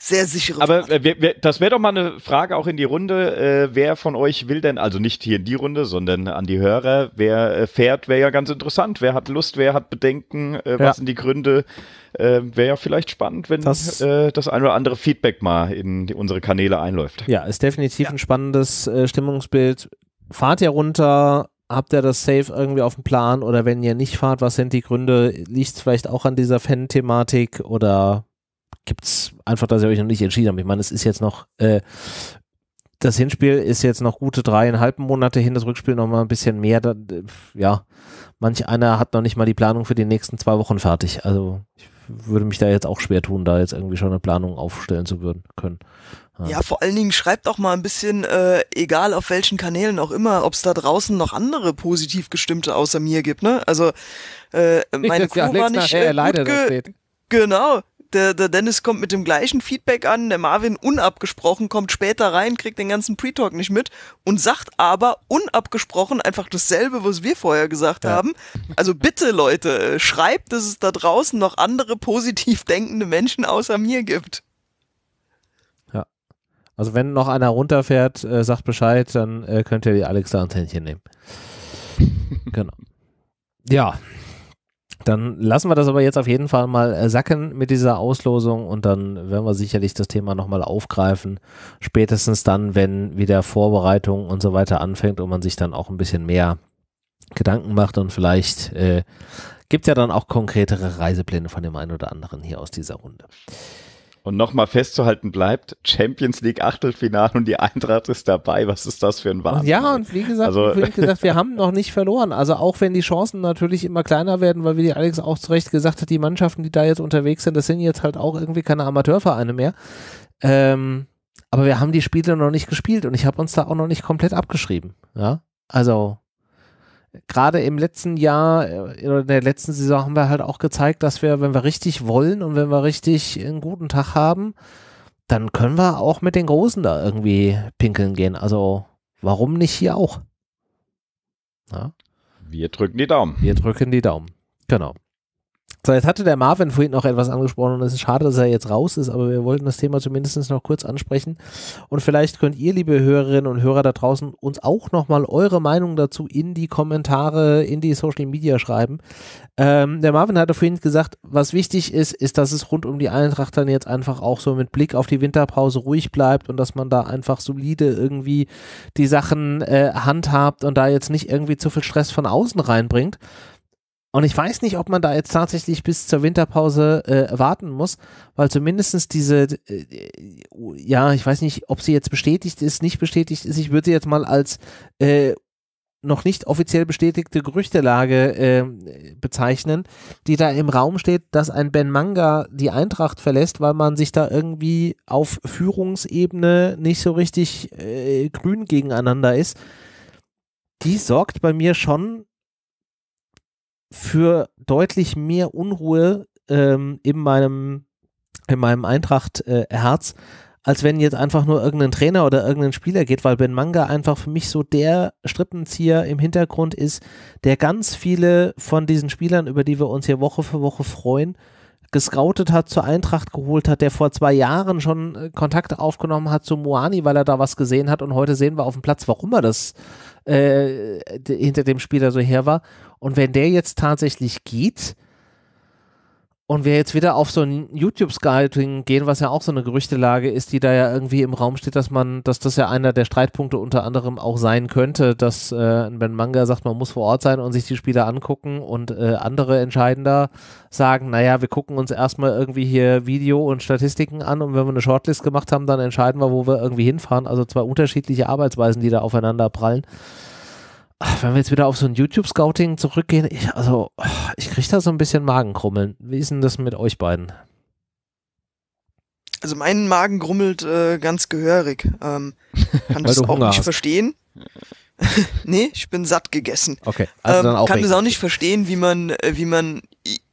sehr sichere Aber Frage. Äh, wer, wer, das wäre doch mal eine Frage auch in die Runde. Äh, wer von euch will denn, also nicht hier in die Runde, sondern an die Hörer, wer äh, fährt, wäre ja ganz interessant. Wer hat Lust, wer hat Bedenken, äh, was ja. sind die Gründe? Äh, wäre ja vielleicht spannend, wenn das, äh, das ein oder andere Feedback mal in die, unsere Kanäle einläuft. Ja, ist definitiv ja. ein spannendes Stimmungsbild. Fahrt ihr runter, habt ihr das safe irgendwie auf dem Plan oder wenn ihr nicht fahrt, was sind die Gründe? Liegt es vielleicht auch an dieser Fan-Thematik oder gibt es einfach, dass ihr euch noch nicht entschieden habt. Ich meine, es ist jetzt noch, äh, das Hinspiel ist jetzt noch gute dreieinhalb Monate hin, das Rückspiel noch mal ein bisschen mehr. Da, ja, manch einer hat noch nicht mal die Planung für die nächsten zwei Wochen fertig. Also ich würde mich da jetzt auch schwer tun, da jetzt irgendwie schon eine Planung aufstellen zu würden können. Ja. ja vor allen Dingen schreibt auch mal ein bisschen, äh, egal auf welchen Kanälen auch immer, ob es da draußen noch andere positiv gestimmte außer mir gibt. Ne? Also äh, meine Crew war nicht äh, gut ge Genau, der, der Dennis kommt mit dem gleichen Feedback an, der Marvin unabgesprochen kommt später rein, kriegt den ganzen Pre-Talk nicht mit und sagt aber unabgesprochen einfach dasselbe, was wir vorher gesagt ja. haben. Also bitte Leute, schreibt, dass es da draußen noch andere positiv denkende Menschen außer mir gibt. Ja. Also wenn noch einer runterfährt, äh, sagt Bescheid, dann äh, könnt ihr die Alex da ein Händchen nehmen. genau. Ja. Dann lassen wir das aber jetzt auf jeden Fall mal äh, sacken mit dieser Auslosung und dann werden wir sicherlich das Thema nochmal aufgreifen. Spätestens dann, wenn wieder Vorbereitung und so weiter anfängt und man sich dann auch ein bisschen mehr Gedanken macht und vielleicht äh, gibt ja dann auch konkretere Reisepläne von dem einen oder anderen hier aus dieser Runde. Und nochmal festzuhalten bleibt, Champions League Achtelfinale und die Eintracht ist dabei. Was ist das für ein Wahnsinn? Ja, und wie gesagt, also, wie gesagt, wir haben noch nicht verloren. Also auch wenn die Chancen natürlich immer kleiner werden, weil wie die Alex auch zu Recht gesagt hat, die Mannschaften, die da jetzt unterwegs sind, das sind jetzt halt auch irgendwie keine Amateurvereine mehr. Ähm, aber wir haben die Spiele noch nicht gespielt und ich habe uns da auch noch nicht komplett abgeschrieben. Ja, also gerade im letzten Jahr äh, oder in der letzten Saison haben wir halt auch gezeigt, dass wir, wenn wir richtig wollen und wenn wir richtig einen guten Tag haben, dann können wir auch mit den Großen da irgendwie pinkeln gehen. Also warum nicht hier auch? Ja. Wir drücken die Daumen. Wir drücken die Daumen. Genau. So, jetzt hatte der Marvin vorhin noch etwas angesprochen und es ist schade, dass er jetzt raus ist, aber wir wollten das Thema zumindest noch kurz ansprechen. Und vielleicht könnt ihr, liebe Hörerinnen und Hörer da draußen, uns auch nochmal eure Meinung dazu in die Kommentare, in die Social Media schreiben. Ähm, der Marvin hatte vorhin gesagt, was wichtig ist, ist, dass es rund um die Eintracht dann jetzt einfach auch so mit Blick auf die Winterpause ruhig bleibt und dass man da einfach solide irgendwie die Sachen äh, handhabt und da jetzt nicht irgendwie zu viel Stress von außen reinbringt. Und ich weiß nicht, ob man da jetzt tatsächlich bis zur Winterpause äh, warten muss, weil zumindestens diese, äh, ja, ich weiß nicht, ob sie jetzt bestätigt ist, nicht bestätigt ist. Ich würde sie jetzt mal als äh, noch nicht offiziell bestätigte Gerüchtelage äh, bezeichnen, die da im Raum steht, dass ein Ben Manga die Eintracht verlässt, weil man sich da irgendwie auf Führungsebene nicht so richtig äh, grün gegeneinander ist, die sorgt bei mir schon für deutlich mehr Unruhe ähm, in meinem in meinem Eintracht äh, Herz, als wenn jetzt einfach nur irgendein Trainer oder irgendein Spieler geht, weil Ben Manga einfach für mich so der Strippenzieher im Hintergrund ist, der ganz viele von diesen Spielern, über die wir uns hier Woche für Woche freuen, gescoutet hat, zur Eintracht geholt hat, der vor zwei Jahren schon äh, Kontakt aufgenommen hat zu Moani, weil er da was gesehen hat und heute sehen wir auf dem Platz, warum er das äh, hinter dem Spieler so her war. Und wenn der jetzt tatsächlich geht, und wir jetzt wieder auf so ein YouTube-Scouting gehen, was ja auch so eine Gerüchtelage ist, die da ja irgendwie im Raum steht, dass man, dass das ja einer der Streitpunkte unter anderem auch sein könnte, dass äh, Ben Manga sagt, man muss vor Ort sein und sich die Spieler angucken und äh, andere Entscheidender sagen, naja, wir gucken uns erstmal irgendwie hier Video und Statistiken an und wenn wir eine Shortlist gemacht haben, dann entscheiden wir, wo wir irgendwie hinfahren. Also zwei unterschiedliche Arbeitsweisen, die da aufeinander prallen wenn wir jetzt wieder auf so ein YouTube-Scouting zurückgehen, ich, also ich kriege da so ein bisschen Magenkrummeln. Wie ist denn das mit euch beiden? Also mein Magen grummelt äh, ganz gehörig. Ähm, kann das auch Hunger nicht hast. verstehen. nee, ich bin satt gegessen. Okay, also ähm, dann auch kann das auch nicht verstehen, wie man, äh, wie man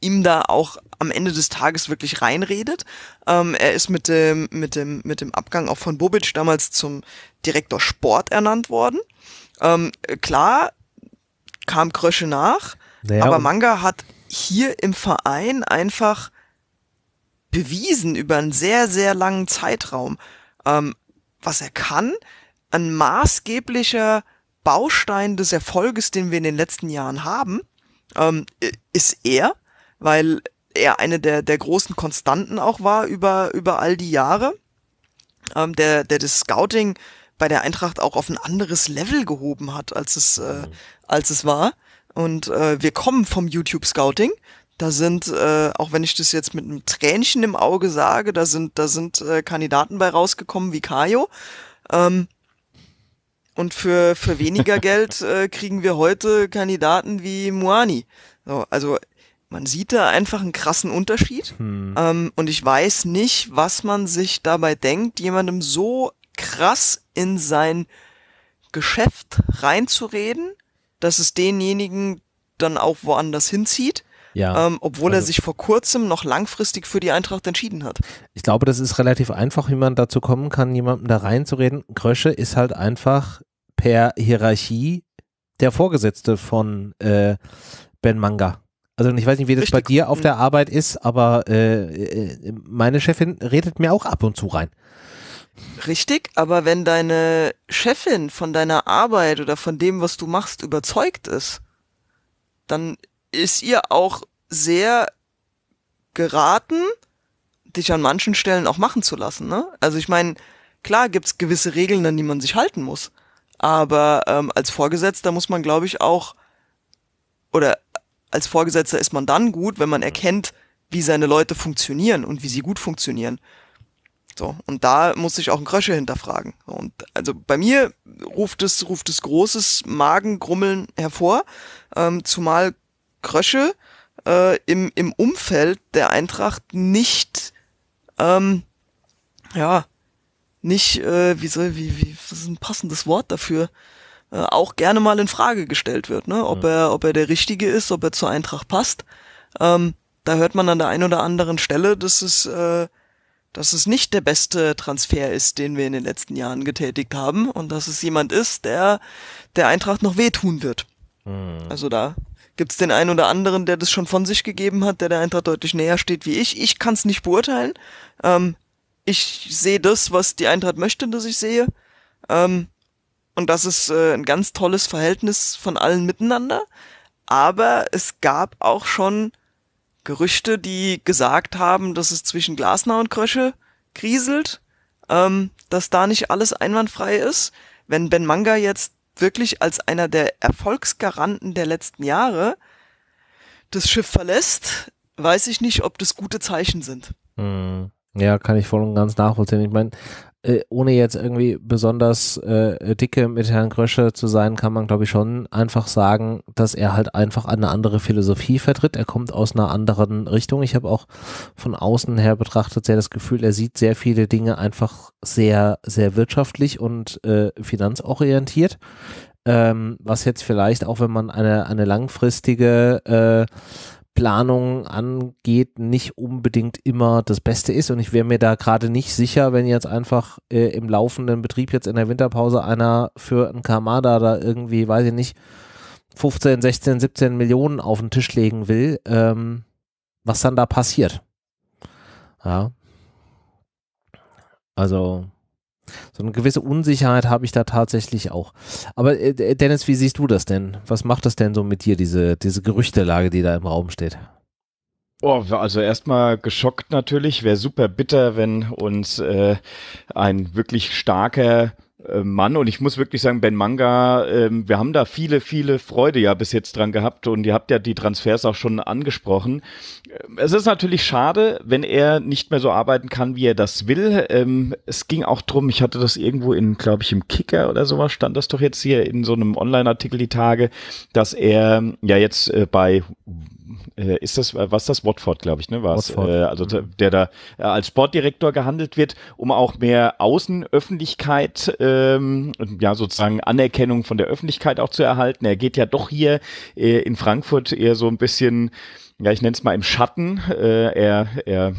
ihm da auch am Ende des Tages wirklich reinredet. Ähm, er ist mit dem, mit dem, mit dem Abgang auch von Bobic damals zum Direktor Sport ernannt worden. Ähm, klar kam Krösche nach, naja, aber Manga hat hier im Verein einfach bewiesen über einen sehr, sehr langen Zeitraum, ähm, was er kann. Ein maßgeblicher Baustein des Erfolges, den wir in den letzten Jahren haben, ähm, ist er, weil er eine der, der großen Konstanten auch war über, über all die Jahre, ähm, der, der das Scouting bei der Eintracht auch auf ein anderes Level gehoben hat, als es, äh, mhm. als es war. Und äh, wir kommen vom YouTube-Scouting. Da sind, äh, auch wenn ich das jetzt mit einem Tränchen im Auge sage, da sind, da sind äh, Kandidaten bei rausgekommen wie Kayo. Ähm, und für, für weniger Geld äh, kriegen wir heute Kandidaten wie Muani. So, also man sieht da einfach einen krassen Unterschied. Hm. Ähm, und ich weiß nicht, was man sich dabei denkt, jemandem so krass in sein Geschäft reinzureden, dass es denjenigen dann auch woanders hinzieht. Ja, ähm, obwohl also, er sich vor kurzem noch langfristig für die Eintracht entschieden hat. Ich glaube, das ist relativ einfach, wie man dazu kommen kann, jemanden da reinzureden. Krösche ist halt einfach per Hierarchie der Vorgesetzte von äh, Ben Manga. Also ich weiß nicht, wie das Richtig. bei dir auf mhm. der Arbeit ist, aber äh, äh, meine Chefin redet mir auch ab und zu rein. Richtig, aber wenn deine Chefin von deiner Arbeit oder von dem, was du machst, überzeugt ist, dann ist ihr auch sehr geraten, dich an manchen Stellen auch machen zu lassen. Ne? Also ich meine, klar gibt's gewisse Regeln, an die man sich halten muss. Aber ähm, als Vorgesetzter muss man, glaube ich, auch, oder als Vorgesetzter ist man dann gut, wenn man erkennt, wie seine Leute funktionieren und wie sie gut funktionieren. So, und da muss sich auch ein Krösche hinterfragen. Und also bei mir ruft es, ruft es großes Magengrummeln hervor, ähm, zumal Krösche äh, im, im Umfeld der Eintracht nicht, ähm, ja, nicht, äh, wie soll, wie, wie, was ist ein passendes Wort dafür? Äh, auch gerne mal in Frage gestellt wird, ne? Ob er, ob er der Richtige ist, ob er zur Eintracht passt. Ähm, da hört man an der einen oder anderen Stelle, dass es äh, dass es nicht der beste Transfer ist, den wir in den letzten Jahren getätigt haben und dass es jemand ist, der der Eintracht noch wehtun wird. Mhm. Also da gibt's den einen oder anderen, der das schon von sich gegeben hat, der der Eintracht deutlich näher steht wie ich. Ich kann's nicht beurteilen. Ähm, ich sehe das, was die Eintracht möchte, dass ich sehe. Ähm, und das ist äh, ein ganz tolles Verhältnis von allen miteinander. Aber es gab auch schon Gerüchte, die gesagt haben, dass es zwischen Glasner und Krösche kriselt, ähm, dass da nicht alles einwandfrei ist. Wenn Ben Manga jetzt wirklich als einer der Erfolgsgaranten der letzten Jahre das Schiff verlässt, weiß ich nicht, ob das gute Zeichen sind. Hm. Ja, kann ich voll und ganz nachvollziehen. Ich meine, äh, ohne jetzt irgendwie besonders äh, dicke mit Herrn Grösche zu sein, kann man glaube ich schon einfach sagen, dass er halt einfach eine andere Philosophie vertritt. Er kommt aus einer anderen Richtung. Ich habe auch von außen her betrachtet sehr das Gefühl, er sieht sehr viele Dinge einfach sehr, sehr wirtschaftlich und äh, finanzorientiert. Ähm, was jetzt vielleicht auch, wenn man eine, eine langfristige äh, Planung angeht, nicht unbedingt immer das Beste ist. Und ich wäre mir da gerade nicht sicher, wenn jetzt einfach äh, im laufenden Betrieb jetzt in der Winterpause einer für einen Kamada da irgendwie, weiß ich nicht, 15, 16, 17 Millionen auf den Tisch legen will, ähm, was dann da passiert. Ja. Also so eine gewisse Unsicherheit habe ich da tatsächlich auch. Aber äh, Dennis, wie siehst du das denn? Was macht das denn so mit dir, diese, diese Gerüchtelage, die da im Raum steht? Oh, also erstmal geschockt natürlich. Wäre super bitter, wenn uns äh, ein wirklich starker äh, Mann und ich muss wirklich sagen, Ben Manga, ähm, wir haben da viele, viele Freude ja bis jetzt dran gehabt und ihr habt ja die Transfers auch schon angesprochen. Äh, es ist natürlich schade, wenn er nicht mehr so arbeiten kann, wie er das will. Ähm, es ging auch drum, ich hatte das irgendwo in, glaube ich, im Kicker oder sowas, stand das doch jetzt hier in so einem Online-Artikel die Tage, dass er ja jetzt äh, bei äh, ist das, äh, was das Watford, glaube ich, ne, war es, äh, also der mhm. da äh, als Sportdirektor gehandelt wird, um auch mehr Außenöffentlichkeit ähm, ja sozusagen Anerkennung von der Öffentlichkeit auch zu erhalten. Er geht ja doch hier äh, in Frankfurt eher so ein bisschen ja, ich nenne es mal im Schatten. Äh, er, er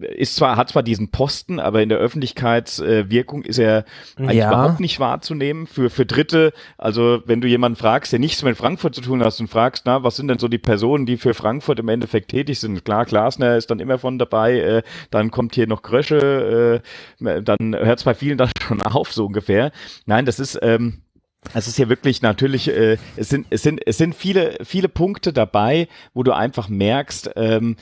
ist zwar, hat zwar diesen Posten, aber in der Öffentlichkeitswirkung äh, ist er eigentlich ja. überhaupt nicht wahrzunehmen. Für, für Dritte, also wenn du jemanden fragst, der nichts mit Frankfurt zu tun hast und fragst, na, was sind denn so die Personen, die für Frankfurt im Endeffekt tätig sind? Klar, Glasner ist dann immer von dabei, äh, dann kommt hier noch Grösche, äh, dann hört es bei vielen dann schon auf, so ungefähr. Nein, das ist, ähm, es ist ja wirklich natürlich, äh, es sind, es sind, es sind viele, viele Punkte dabei, wo du einfach merkst, ähm,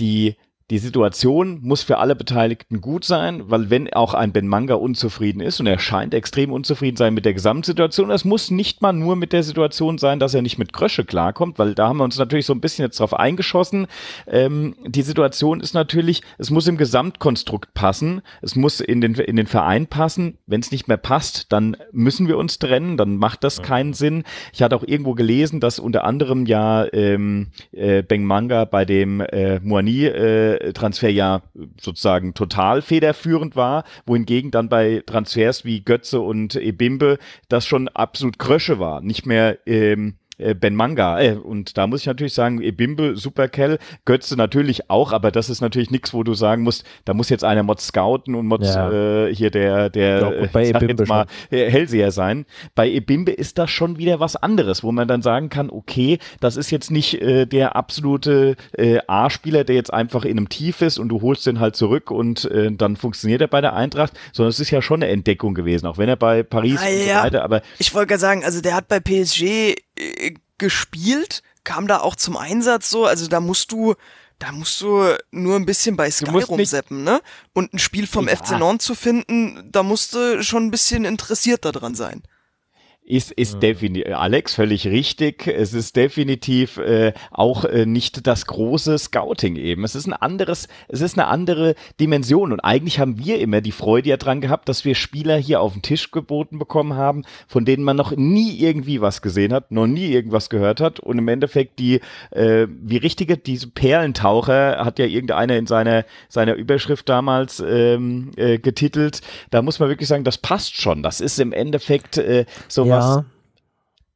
die die Situation muss für alle Beteiligten gut sein, weil wenn auch ein Ben Manga unzufrieden ist und er scheint extrem unzufrieden sein mit der Gesamtsituation, es muss nicht mal nur mit der Situation sein, dass er nicht mit Krösche klarkommt, weil da haben wir uns natürlich so ein bisschen jetzt drauf eingeschossen. Ähm, die Situation ist natürlich, es muss im Gesamtkonstrukt passen, es muss in den, in den Verein passen. Wenn es nicht mehr passt, dann müssen wir uns trennen, dann macht das keinen Sinn. Ich hatte auch irgendwo gelesen, dass unter anderem ja ähm, äh, Ben Manga bei dem äh, Moani äh, äh, Transfer ja sozusagen total federführend war, wohingegen dann bei Transfers wie Götze und Ebimbe das schon absolut Krösche war. Nicht mehr ähm, äh, ben Manga. Äh, und da muss ich natürlich sagen, Ebimbe, Superkell, Götze natürlich auch, aber das ist natürlich nichts, wo du sagen musst, da muss jetzt einer Mod scouten und Mod ja. äh, hier der, der bei Ebimbe mal, äh, Hellseher sein. Bei Ebimbe ist das schon wieder was anderes, wo man dann sagen kann, okay, das ist jetzt nicht äh, der absolute A-Spieler, der jetzt einfach in einem Tief ist und du holst den halt zurück und dann funktioniert er bei der Eintracht, sondern es ist ja schon eine Entdeckung gewesen, auch wenn er bei Paris ah, ja. so weiter, aber ich wollte gerade sagen, also der hat bei PSG äh, äh, gespielt, kam da auch zum Einsatz so, also da musst du da musst du nur ein bisschen bei Sky rumseppen, ne? Und ein Spiel vom ja. FC Nantes zu finden, da musst du schon ein bisschen interessiert daran sein ist, ist ja. definitiv, äh, Alex, völlig richtig. Es ist definitiv äh, auch äh, nicht das große Scouting eben. Es ist ein anderes, es ist eine andere Dimension. Und eigentlich haben wir immer die Freude ja dran gehabt, dass wir Spieler hier auf den Tisch geboten bekommen haben, von denen man noch nie irgendwie was gesehen hat, noch nie irgendwas gehört hat. Und im Endeffekt die, äh, wie richtige, diese Perlentaucher hat ja irgendeiner in seiner, seiner Überschrift damals ähm, äh, getitelt. Da muss man wirklich sagen, das passt schon. Das ist im Endeffekt äh, so Ja. 감사합니다.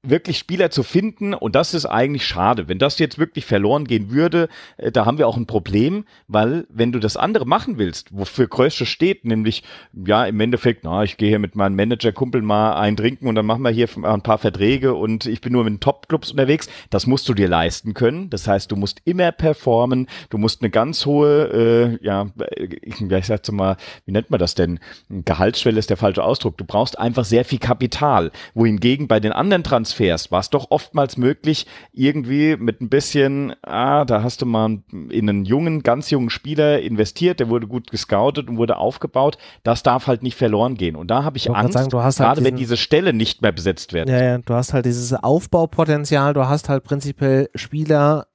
wirklich Spieler zu finden und das ist eigentlich schade. Wenn das jetzt wirklich verloren gehen würde, äh, da haben wir auch ein Problem, weil wenn du das andere machen willst, wofür Krösche steht, nämlich ja im Endeffekt, na, ich gehe hier mit meinem Manager-Kumpel mal eintrinken und dann machen wir hier ein paar Verträge und ich bin nur mit den Top-Clubs unterwegs, das musst du dir leisten können. Das heißt, du musst immer performen, du musst eine ganz hohe, äh, ja, äh, ich, ich sag's mal, wie nennt man das denn? Gehaltsschwelle ist der falsche Ausdruck. Du brauchst einfach sehr viel Kapital, wohingegen bei den anderen Transfers fährst, war es doch oftmals möglich, irgendwie mit ein bisschen, ah, da hast du mal in einen jungen, ganz jungen Spieler investiert, der wurde gut gescoutet und wurde aufgebaut. Das darf halt nicht verloren gehen. Und da habe ich, ich Angst, sagen, halt gerade halt diesen, wenn diese Stelle nicht mehr besetzt wird. Ja, ja, du hast halt dieses Aufbaupotenzial, du hast halt prinzipiell Spieler,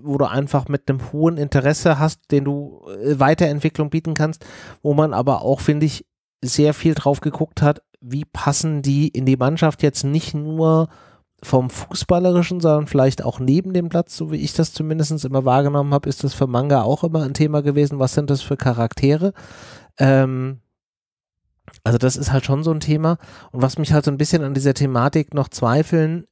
wo du einfach mit einem hohen Interesse hast, den du äh, Weiterentwicklung bieten kannst, wo man aber auch, finde ich, sehr viel drauf geguckt hat, wie passen die in die Mannschaft jetzt nicht nur vom Fußballerischen, sondern vielleicht auch neben dem Platz, so wie ich das zumindest immer wahrgenommen habe, ist das für Manga auch immer ein Thema gewesen. Was sind das für Charaktere? Ähm, also das ist halt schon so ein Thema. Und was mich halt so ein bisschen an dieser Thematik noch zweifeln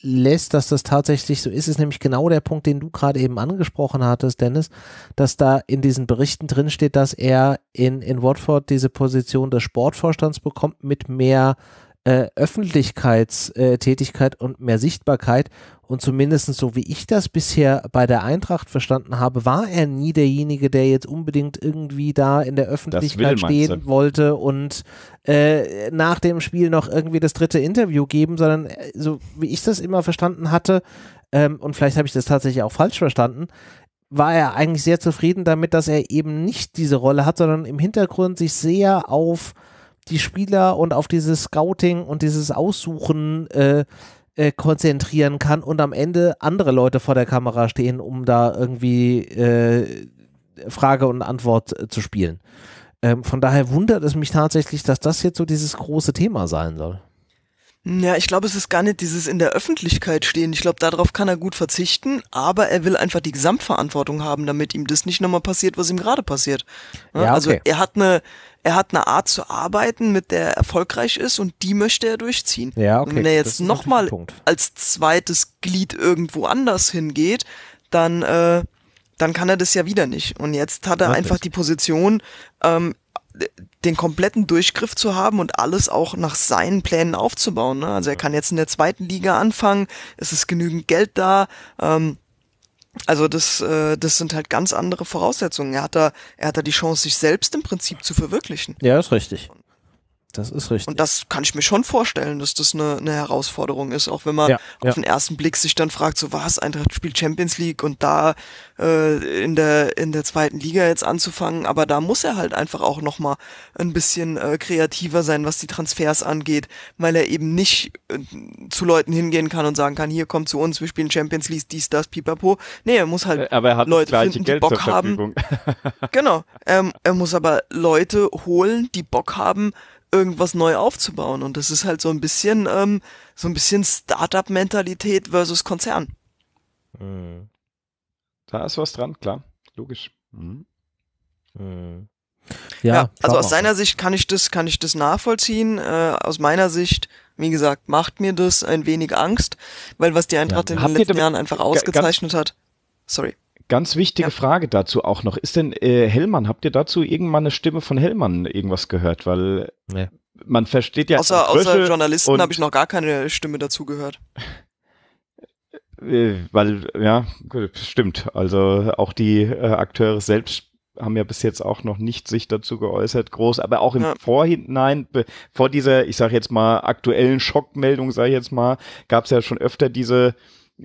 lässt, dass das tatsächlich so ist, ist nämlich genau der Punkt, den du gerade eben angesprochen hattest, Dennis, dass da in diesen Berichten drin steht, dass er in, in Watford diese Position des Sportvorstands bekommt mit mehr äh, Öffentlichkeitstätigkeit äh, und mehr Sichtbarkeit. Und zumindest so wie ich das bisher bei der Eintracht verstanden habe, war er nie derjenige, der jetzt unbedingt irgendwie da in der Öffentlichkeit will, stehen wollte und äh, nach dem Spiel noch irgendwie das dritte Interview geben, sondern äh, so wie ich das immer verstanden hatte, ähm, und vielleicht habe ich das tatsächlich auch falsch verstanden, war er eigentlich sehr zufrieden damit, dass er eben nicht diese Rolle hat, sondern im Hintergrund sich sehr auf die Spieler und auf dieses Scouting und dieses Aussuchen äh, äh, konzentrieren kann und am Ende andere Leute vor der Kamera stehen, um da irgendwie äh, Frage und Antwort äh, zu spielen. Ähm, von daher wundert es mich tatsächlich, dass das jetzt so dieses große Thema sein soll. Ja, ich glaube, es ist gar nicht dieses in der Öffentlichkeit stehen. Ich glaube, darauf kann er gut verzichten, aber er will einfach die Gesamtverantwortung haben, damit ihm das nicht nochmal passiert, was ihm gerade passiert. Ja, also okay. Also er hat eine, er hat eine Art zu arbeiten, mit der er erfolgreich ist und die möchte er durchziehen. Ja, okay. Und wenn er jetzt nochmal als zweites Glied irgendwo anders hingeht, dann, äh, dann kann er das ja wieder nicht. Und jetzt hat er das einfach die Position, ähm, den kompletten Durchgriff zu haben und alles auch nach seinen Plänen aufzubauen. Ne? Also er kann jetzt in der zweiten Liga anfangen, es ist genügend Geld da. Ähm, also das, äh, das sind halt ganz andere Voraussetzungen. Er hat da, er hat da die Chance, sich selbst im Prinzip zu verwirklichen. Ja, ist richtig. Das ist richtig. Und das kann ich mir schon vorstellen, dass das eine, eine Herausforderung ist, auch wenn man ja, auf ja. den ersten Blick sich dann fragt, so was, Eintracht spielt Champions League und da äh, in der in der zweiten Liga jetzt anzufangen, aber da muss er halt einfach auch nochmal ein bisschen äh, kreativer sein, was die Transfers angeht, weil er eben nicht äh, zu Leuten hingehen kann und sagen kann, hier kommt zu uns, wir spielen Champions League, dies, das, pipapo. Nee, er muss halt äh, er Leute finden, Geld die Bock haben. genau, ähm, er muss aber Leute holen, die Bock haben, irgendwas neu aufzubauen. Und das ist halt so ein bisschen, ähm, so ein bisschen Startup-Mentalität versus Konzern. Mhm. Da ist was dran, klar. Logisch. Mhm. Mhm. Ja, ja, also aus seiner Sicht kann ich das, kann ich das nachvollziehen. Äh, aus meiner Sicht, wie gesagt, macht mir das ein wenig Angst, weil was die Eintracht ja, in den letzten Jahren einfach ausgezeichnet hat. Sorry. Ganz wichtige ja. Frage dazu auch noch. Ist denn äh, Hellmann, habt ihr dazu irgendwann eine Stimme von Hellmann irgendwas gehört? Weil nee. man versteht ja. Außer, außer Journalisten habe ich noch gar keine Stimme dazu gehört. Äh, weil, ja, stimmt. Also auch die äh, Akteure selbst haben ja bis jetzt auch noch nicht sich dazu geäußert, groß, aber auch im ja. Vorhinein, vor dieser, ich sage jetzt mal, aktuellen Schockmeldung, sage ich jetzt mal, gab es ja schon öfter diese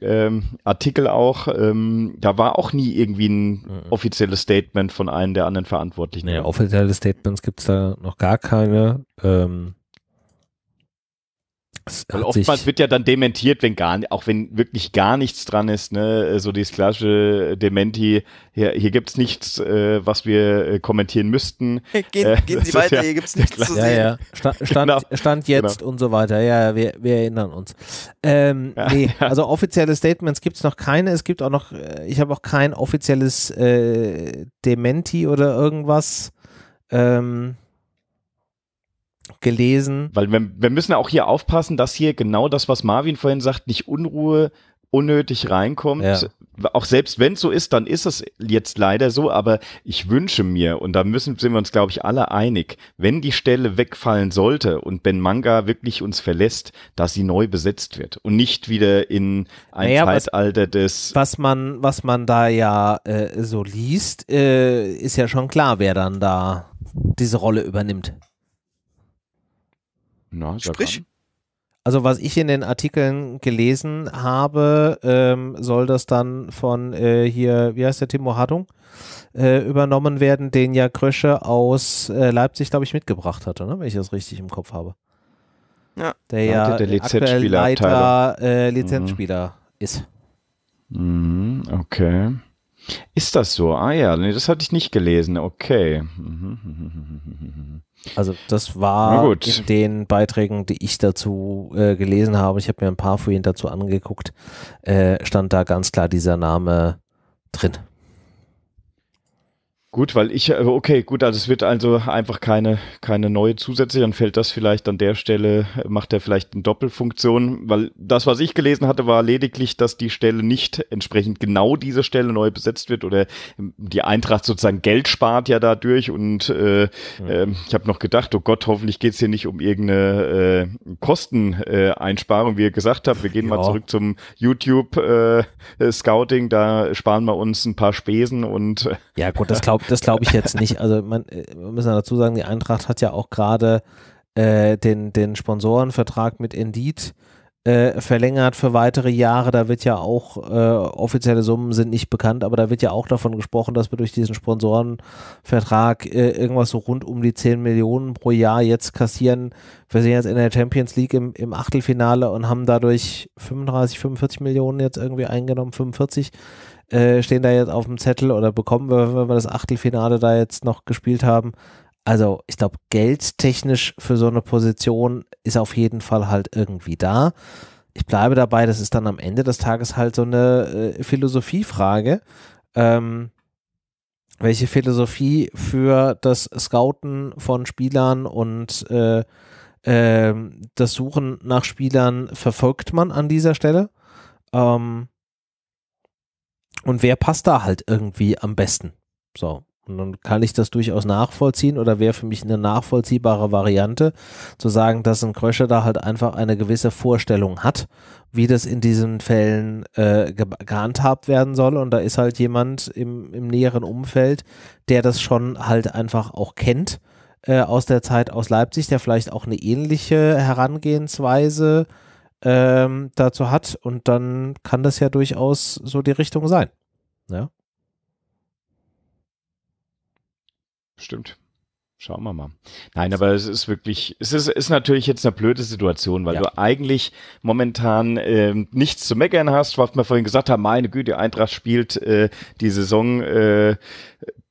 ähm, Artikel auch, ähm, da war auch nie irgendwie ein mhm. offizielles Statement von einem der anderen Verantwortlichen. Naja, offizielle Statements gibt es da noch gar keine. Ähm, es Weil oftmals wird ja dann dementiert, wenn gar auch wenn wirklich gar nichts dran ist, ne, äh, so dieses klassische äh, Dementi, hier, hier es nichts, äh, was wir äh, kommentieren müssten. Gehen, äh, gehen Sie weiter, ja, hier es nichts zu sehen. Ja, Stand, stand, genau. stand jetzt genau. und so weiter, ja, wir, wir erinnern uns. Ähm, ja, nee, ja. also offizielle Statements gibt es noch keine, es gibt auch noch, ich habe auch kein offizielles Dementi oder irgendwas. Ähm, gelesen. Weil wir, wir müssen ja auch hier aufpassen, dass hier genau das, was Marvin vorhin sagt, nicht Unruhe unnötig reinkommt. Ja. Auch selbst wenn es so ist, dann ist es jetzt leider so, aber ich wünsche mir, und da müssen, sind wir uns, glaube ich, alle einig, wenn die Stelle wegfallen sollte und Ben Manga wirklich uns verlässt, dass sie neu besetzt wird und nicht wieder in ein naja, Zeitalter was, des. Was man, was man da ja äh, so liest, äh, ist ja schon klar, wer dann da diese Rolle übernimmt. Na, Sprich. Also was ich in den Artikeln gelesen habe, ähm, soll das dann von äh, hier, wie heißt der Timo Hartung, äh, übernommen werden, den ja Krösche aus äh, Leipzig, glaube ich, mitgebracht hatte, ne? wenn ich das richtig im Kopf habe. Ja. Der ja, ja der Lizenzspieler Leiter äh, Lizenzspieler mhm. ist. Mhm, okay. Ist das so? Ah ja, nee, das hatte ich nicht gelesen. Okay. Also das war in den Beiträgen, die ich dazu äh, gelesen habe, ich habe mir ein paar vorhin dazu angeguckt, äh, stand da ganz klar dieser Name drin. Gut, weil ich, äh, okay, gut, also es wird also einfach keine, keine neue zusätzliche, dann fällt das vielleicht an der Stelle, äh, macht er vielleicht eine Doppelfunktion, weil das, was ich gelesen hatte, war lediglich, dass die Stelle nicht entsprechend genau diese Stelle neu besetzt wird oder ähm, die Eintracht sozusagen Geld spart ja dadurch und äh, ja. Ähm, ich habe noch gedacht, oh Gott, hoffentlich geht's hier nicht um irgendeine äh, Kosteneinsparung, äh, wie ihr gesagt habt, wir gehen ja. mal zurück zum YouTube-Scouting, äh, da sparen wir uns ein paar Spesen und... Ja gut, das glaube das glaube ich jetzt nicht. Also man, wir äh, müssen dazu sagen, die Eintracht hat ja auch gerade äh, den, den Sponsorenvertrag mit Indeed äh, verlängert für weitere Jahre. Da wird ja auch, äh, offizielle Summen sind nicht bekannt, aber da wird ja auch davon gesprochen, dass wir durch diesen Sponsorenvertrag äh, irgendwas so rund um die 10 Millionen pro Jahr jetzt kassieren. Wir sind jetzt in der Champions League im, im Achtelfinale und haben dadurch 35, 45 Millionen jetzt irgendwie eingenommen, 45 äh, stehen da jetzt auf dem Zettel oder bekommen wir, wenn wir das Achtelfinale da jetzt noch gespielt haben. Also ich glaube, geldtechnisch für so eine Position ist auf jeden Fall halt irgendwie da. Ich bleibe dabei, das ist dann am Ende des Tages halt so eine äh, Philosophiefrage. Ähm, welche Philosophie für das Scouten von Spielern und äh, äh, das Suchen nach Spielern verfolgt man an dieser Stelle? Ähm, und wer passt da halt irgendwie am besten. So. Und dann kann ich das durchaus nachvollziehen oder wäre für mich eine nachvollziehbare Variante, zu sagen, dass ein Kröscher da halt einfach eine gewisse Vorstellung hat, wie das in diesen Fällen äh, ge gehandhabt werden soll. Und da ist halt jemand im, im näheren Umfeld, der das schon halt einfach auch kennt äh, aus der Zeit aus Leipzig, der vielleicht auch eine ähnliche Herangehensweise äh, ähm, dazu hat. Und dann kann das ja durchaus so die Richtung sein. Ja. Stimmt. Schauen wir mal. Nein, aber es ist wirklich, es ist, ist natürlich jetzt eine blöde Situation, weil ja. du eigentlich momentan äh, nichts zu meckern hast, was wir vorhin gesagt haben, meine Güte, Eintracht spielt äh, die Saison äh,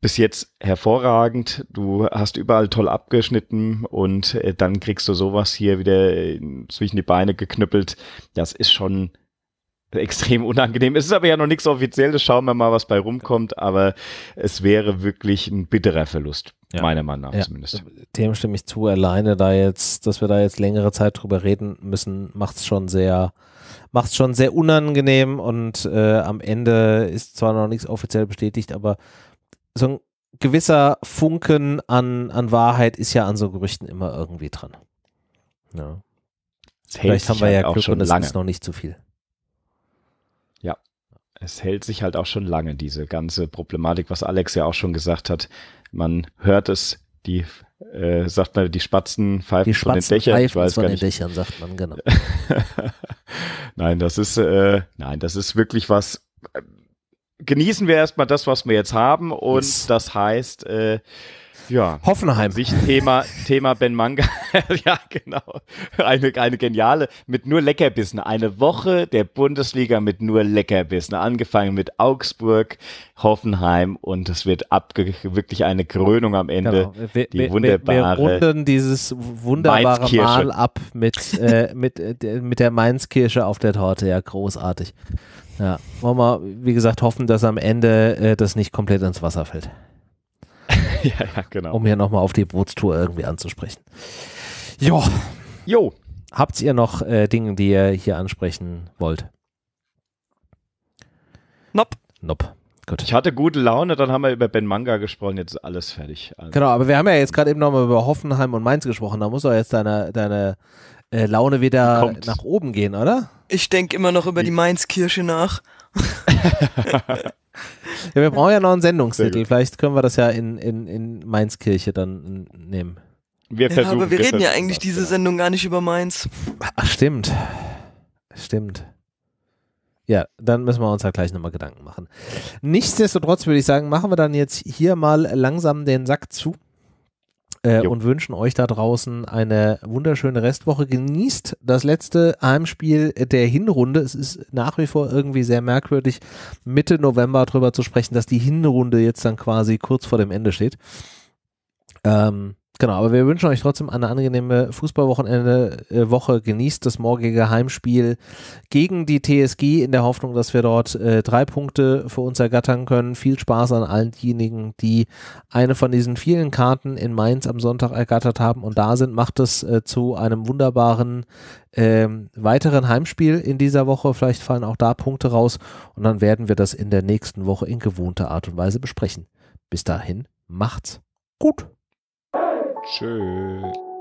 bis jetzt hervorragend, du hast überall toll abgeschnitten und äh, dann kriegst du sowas hier wieder äh, zwischen die Beine geknüppelt. Das ist schon extrem unangenehm. Es ist aber ja noch nichts Offizielles, schauen wir mal, was bei rumkommt, aber es wäre wirklich ein bitterer Verlust, ja. meiner Meinung nach ja. zumindest. Dem stimme ich zu, alleine da jetzt, dass wir da jetzt längere Zeit drüber reden müssen, macht es schon sehr, macht es schon sehr unangenehm und äh, am Ende ist zwar noch nichts offiziell bestätigt, aber so ein gewisser Funken an, an Wahrheit ist ja an so Gerüchten immer irgendwie dran. Ja. Vielleicht haben wir halt ja auch Glück schon und es lange. ist noch nicht zu viel. Ja, es hält sich halt auch schon lange, diese ganze Problematik, was Alex ja auch schon gesagt hat. Man hört es, die, äh, sagt man, die Spatzen pfeifen die Spatzen von den Dächern. Pfeifen von den Dächern, sagt man, genau. nein, das ist, äh, nein, das ist wirklich was, genießen wir erstmal das, was wir jetzt haben. Und yes. das heißt, äh, ja. Hoffenheim. Sich Thema, Thema Ben Manga. ja, genau. Eine, eine geniale, mit nur Leckerbissen. Eine Woche der Bundesliga mit nur Leckerbissen. Angefangen mit Augsburg, Hoffenheim und es wird abge wirklich eine Krönung am Ende. Genau. Wir, die wir, wunderbare. Wir runden dieses wunderbare Mal ab mit, äh, mit, äh, mit der Mainzkirsche auf der Torte. Ja, großartig. Ja, wollen wir, wie gesagt, hoffen, dass am Ende äh, das nicht komplett ins Wasser fällt. ja, ja, genau. Um hier nochmal auf die Bootstour irgendwie anzusprechen. Jo. Jo. Habt ihr noch äh, Dinge, die ihr hier ansprechen wollt? Nope. Nope. Gut. Ich hatte gute Laune, dann haben wir über Ben Manga gesprochen, jetzt alles fertig. Also. Genau, aber wir haben ja jetzt gerade eben nochmal über Hoffenheim und Mainz gesprochen, da muss doch jetzt deine, deine äh, Laune wieder Kommt. nach oben gehen, oder? Ich denke immer noch über die Mainz-Kirsche nach. ja, wir brauchen ja noch einen Sendungstitel. Vielleicht können wir das ja in, in, in Mainz-Kirche dann nehmen. Wir ja, aber wir reden ja eigentlich das, diese genau. Sendung gar nicht über Mainz. Ach, stimmt. Stimmt. Ja, dann müssen wir uns halt gleich nochmal Gedanken machen. Nichtsdestotrotz würde ich sagen, machen wir dann jetzt hier mal langsam den Sack zu äh, und wünschen euch da draußen eine wunderschöne Restwoche. Genießt das letzte Heimspiel der Hinrunde. Es ist nach wie vor irgendwie sehr merkwürdig, Mitte November drüber zu sprechen, dass die Hinrunde jetzt dann quasi kurz vor dem Ende steht. Ähm, Genau, aber wir wünschen euch trotzdem eine angenehme Fußballwochenende äh, Woche. Genießt das morgige Heimspiel gegen die TSG in der Hoffnung, dass wir dort äh, drei Punkte für uns ergattern können. Viel Spaß an allen diejenigen, die eine von diesen vielen Karten in Mainz am Sonntag ergattert haben und da sind. Macht es äh, zu einem wunderbaren ähm, weiteren Heimspiel in dieser Woche. Vielleicht fallen auch da Punkte raus und dann werden wir das in der nächsten Woche in gewohnter Art und Weise besprechen. Bis dahin, macht's gut. Tschüss.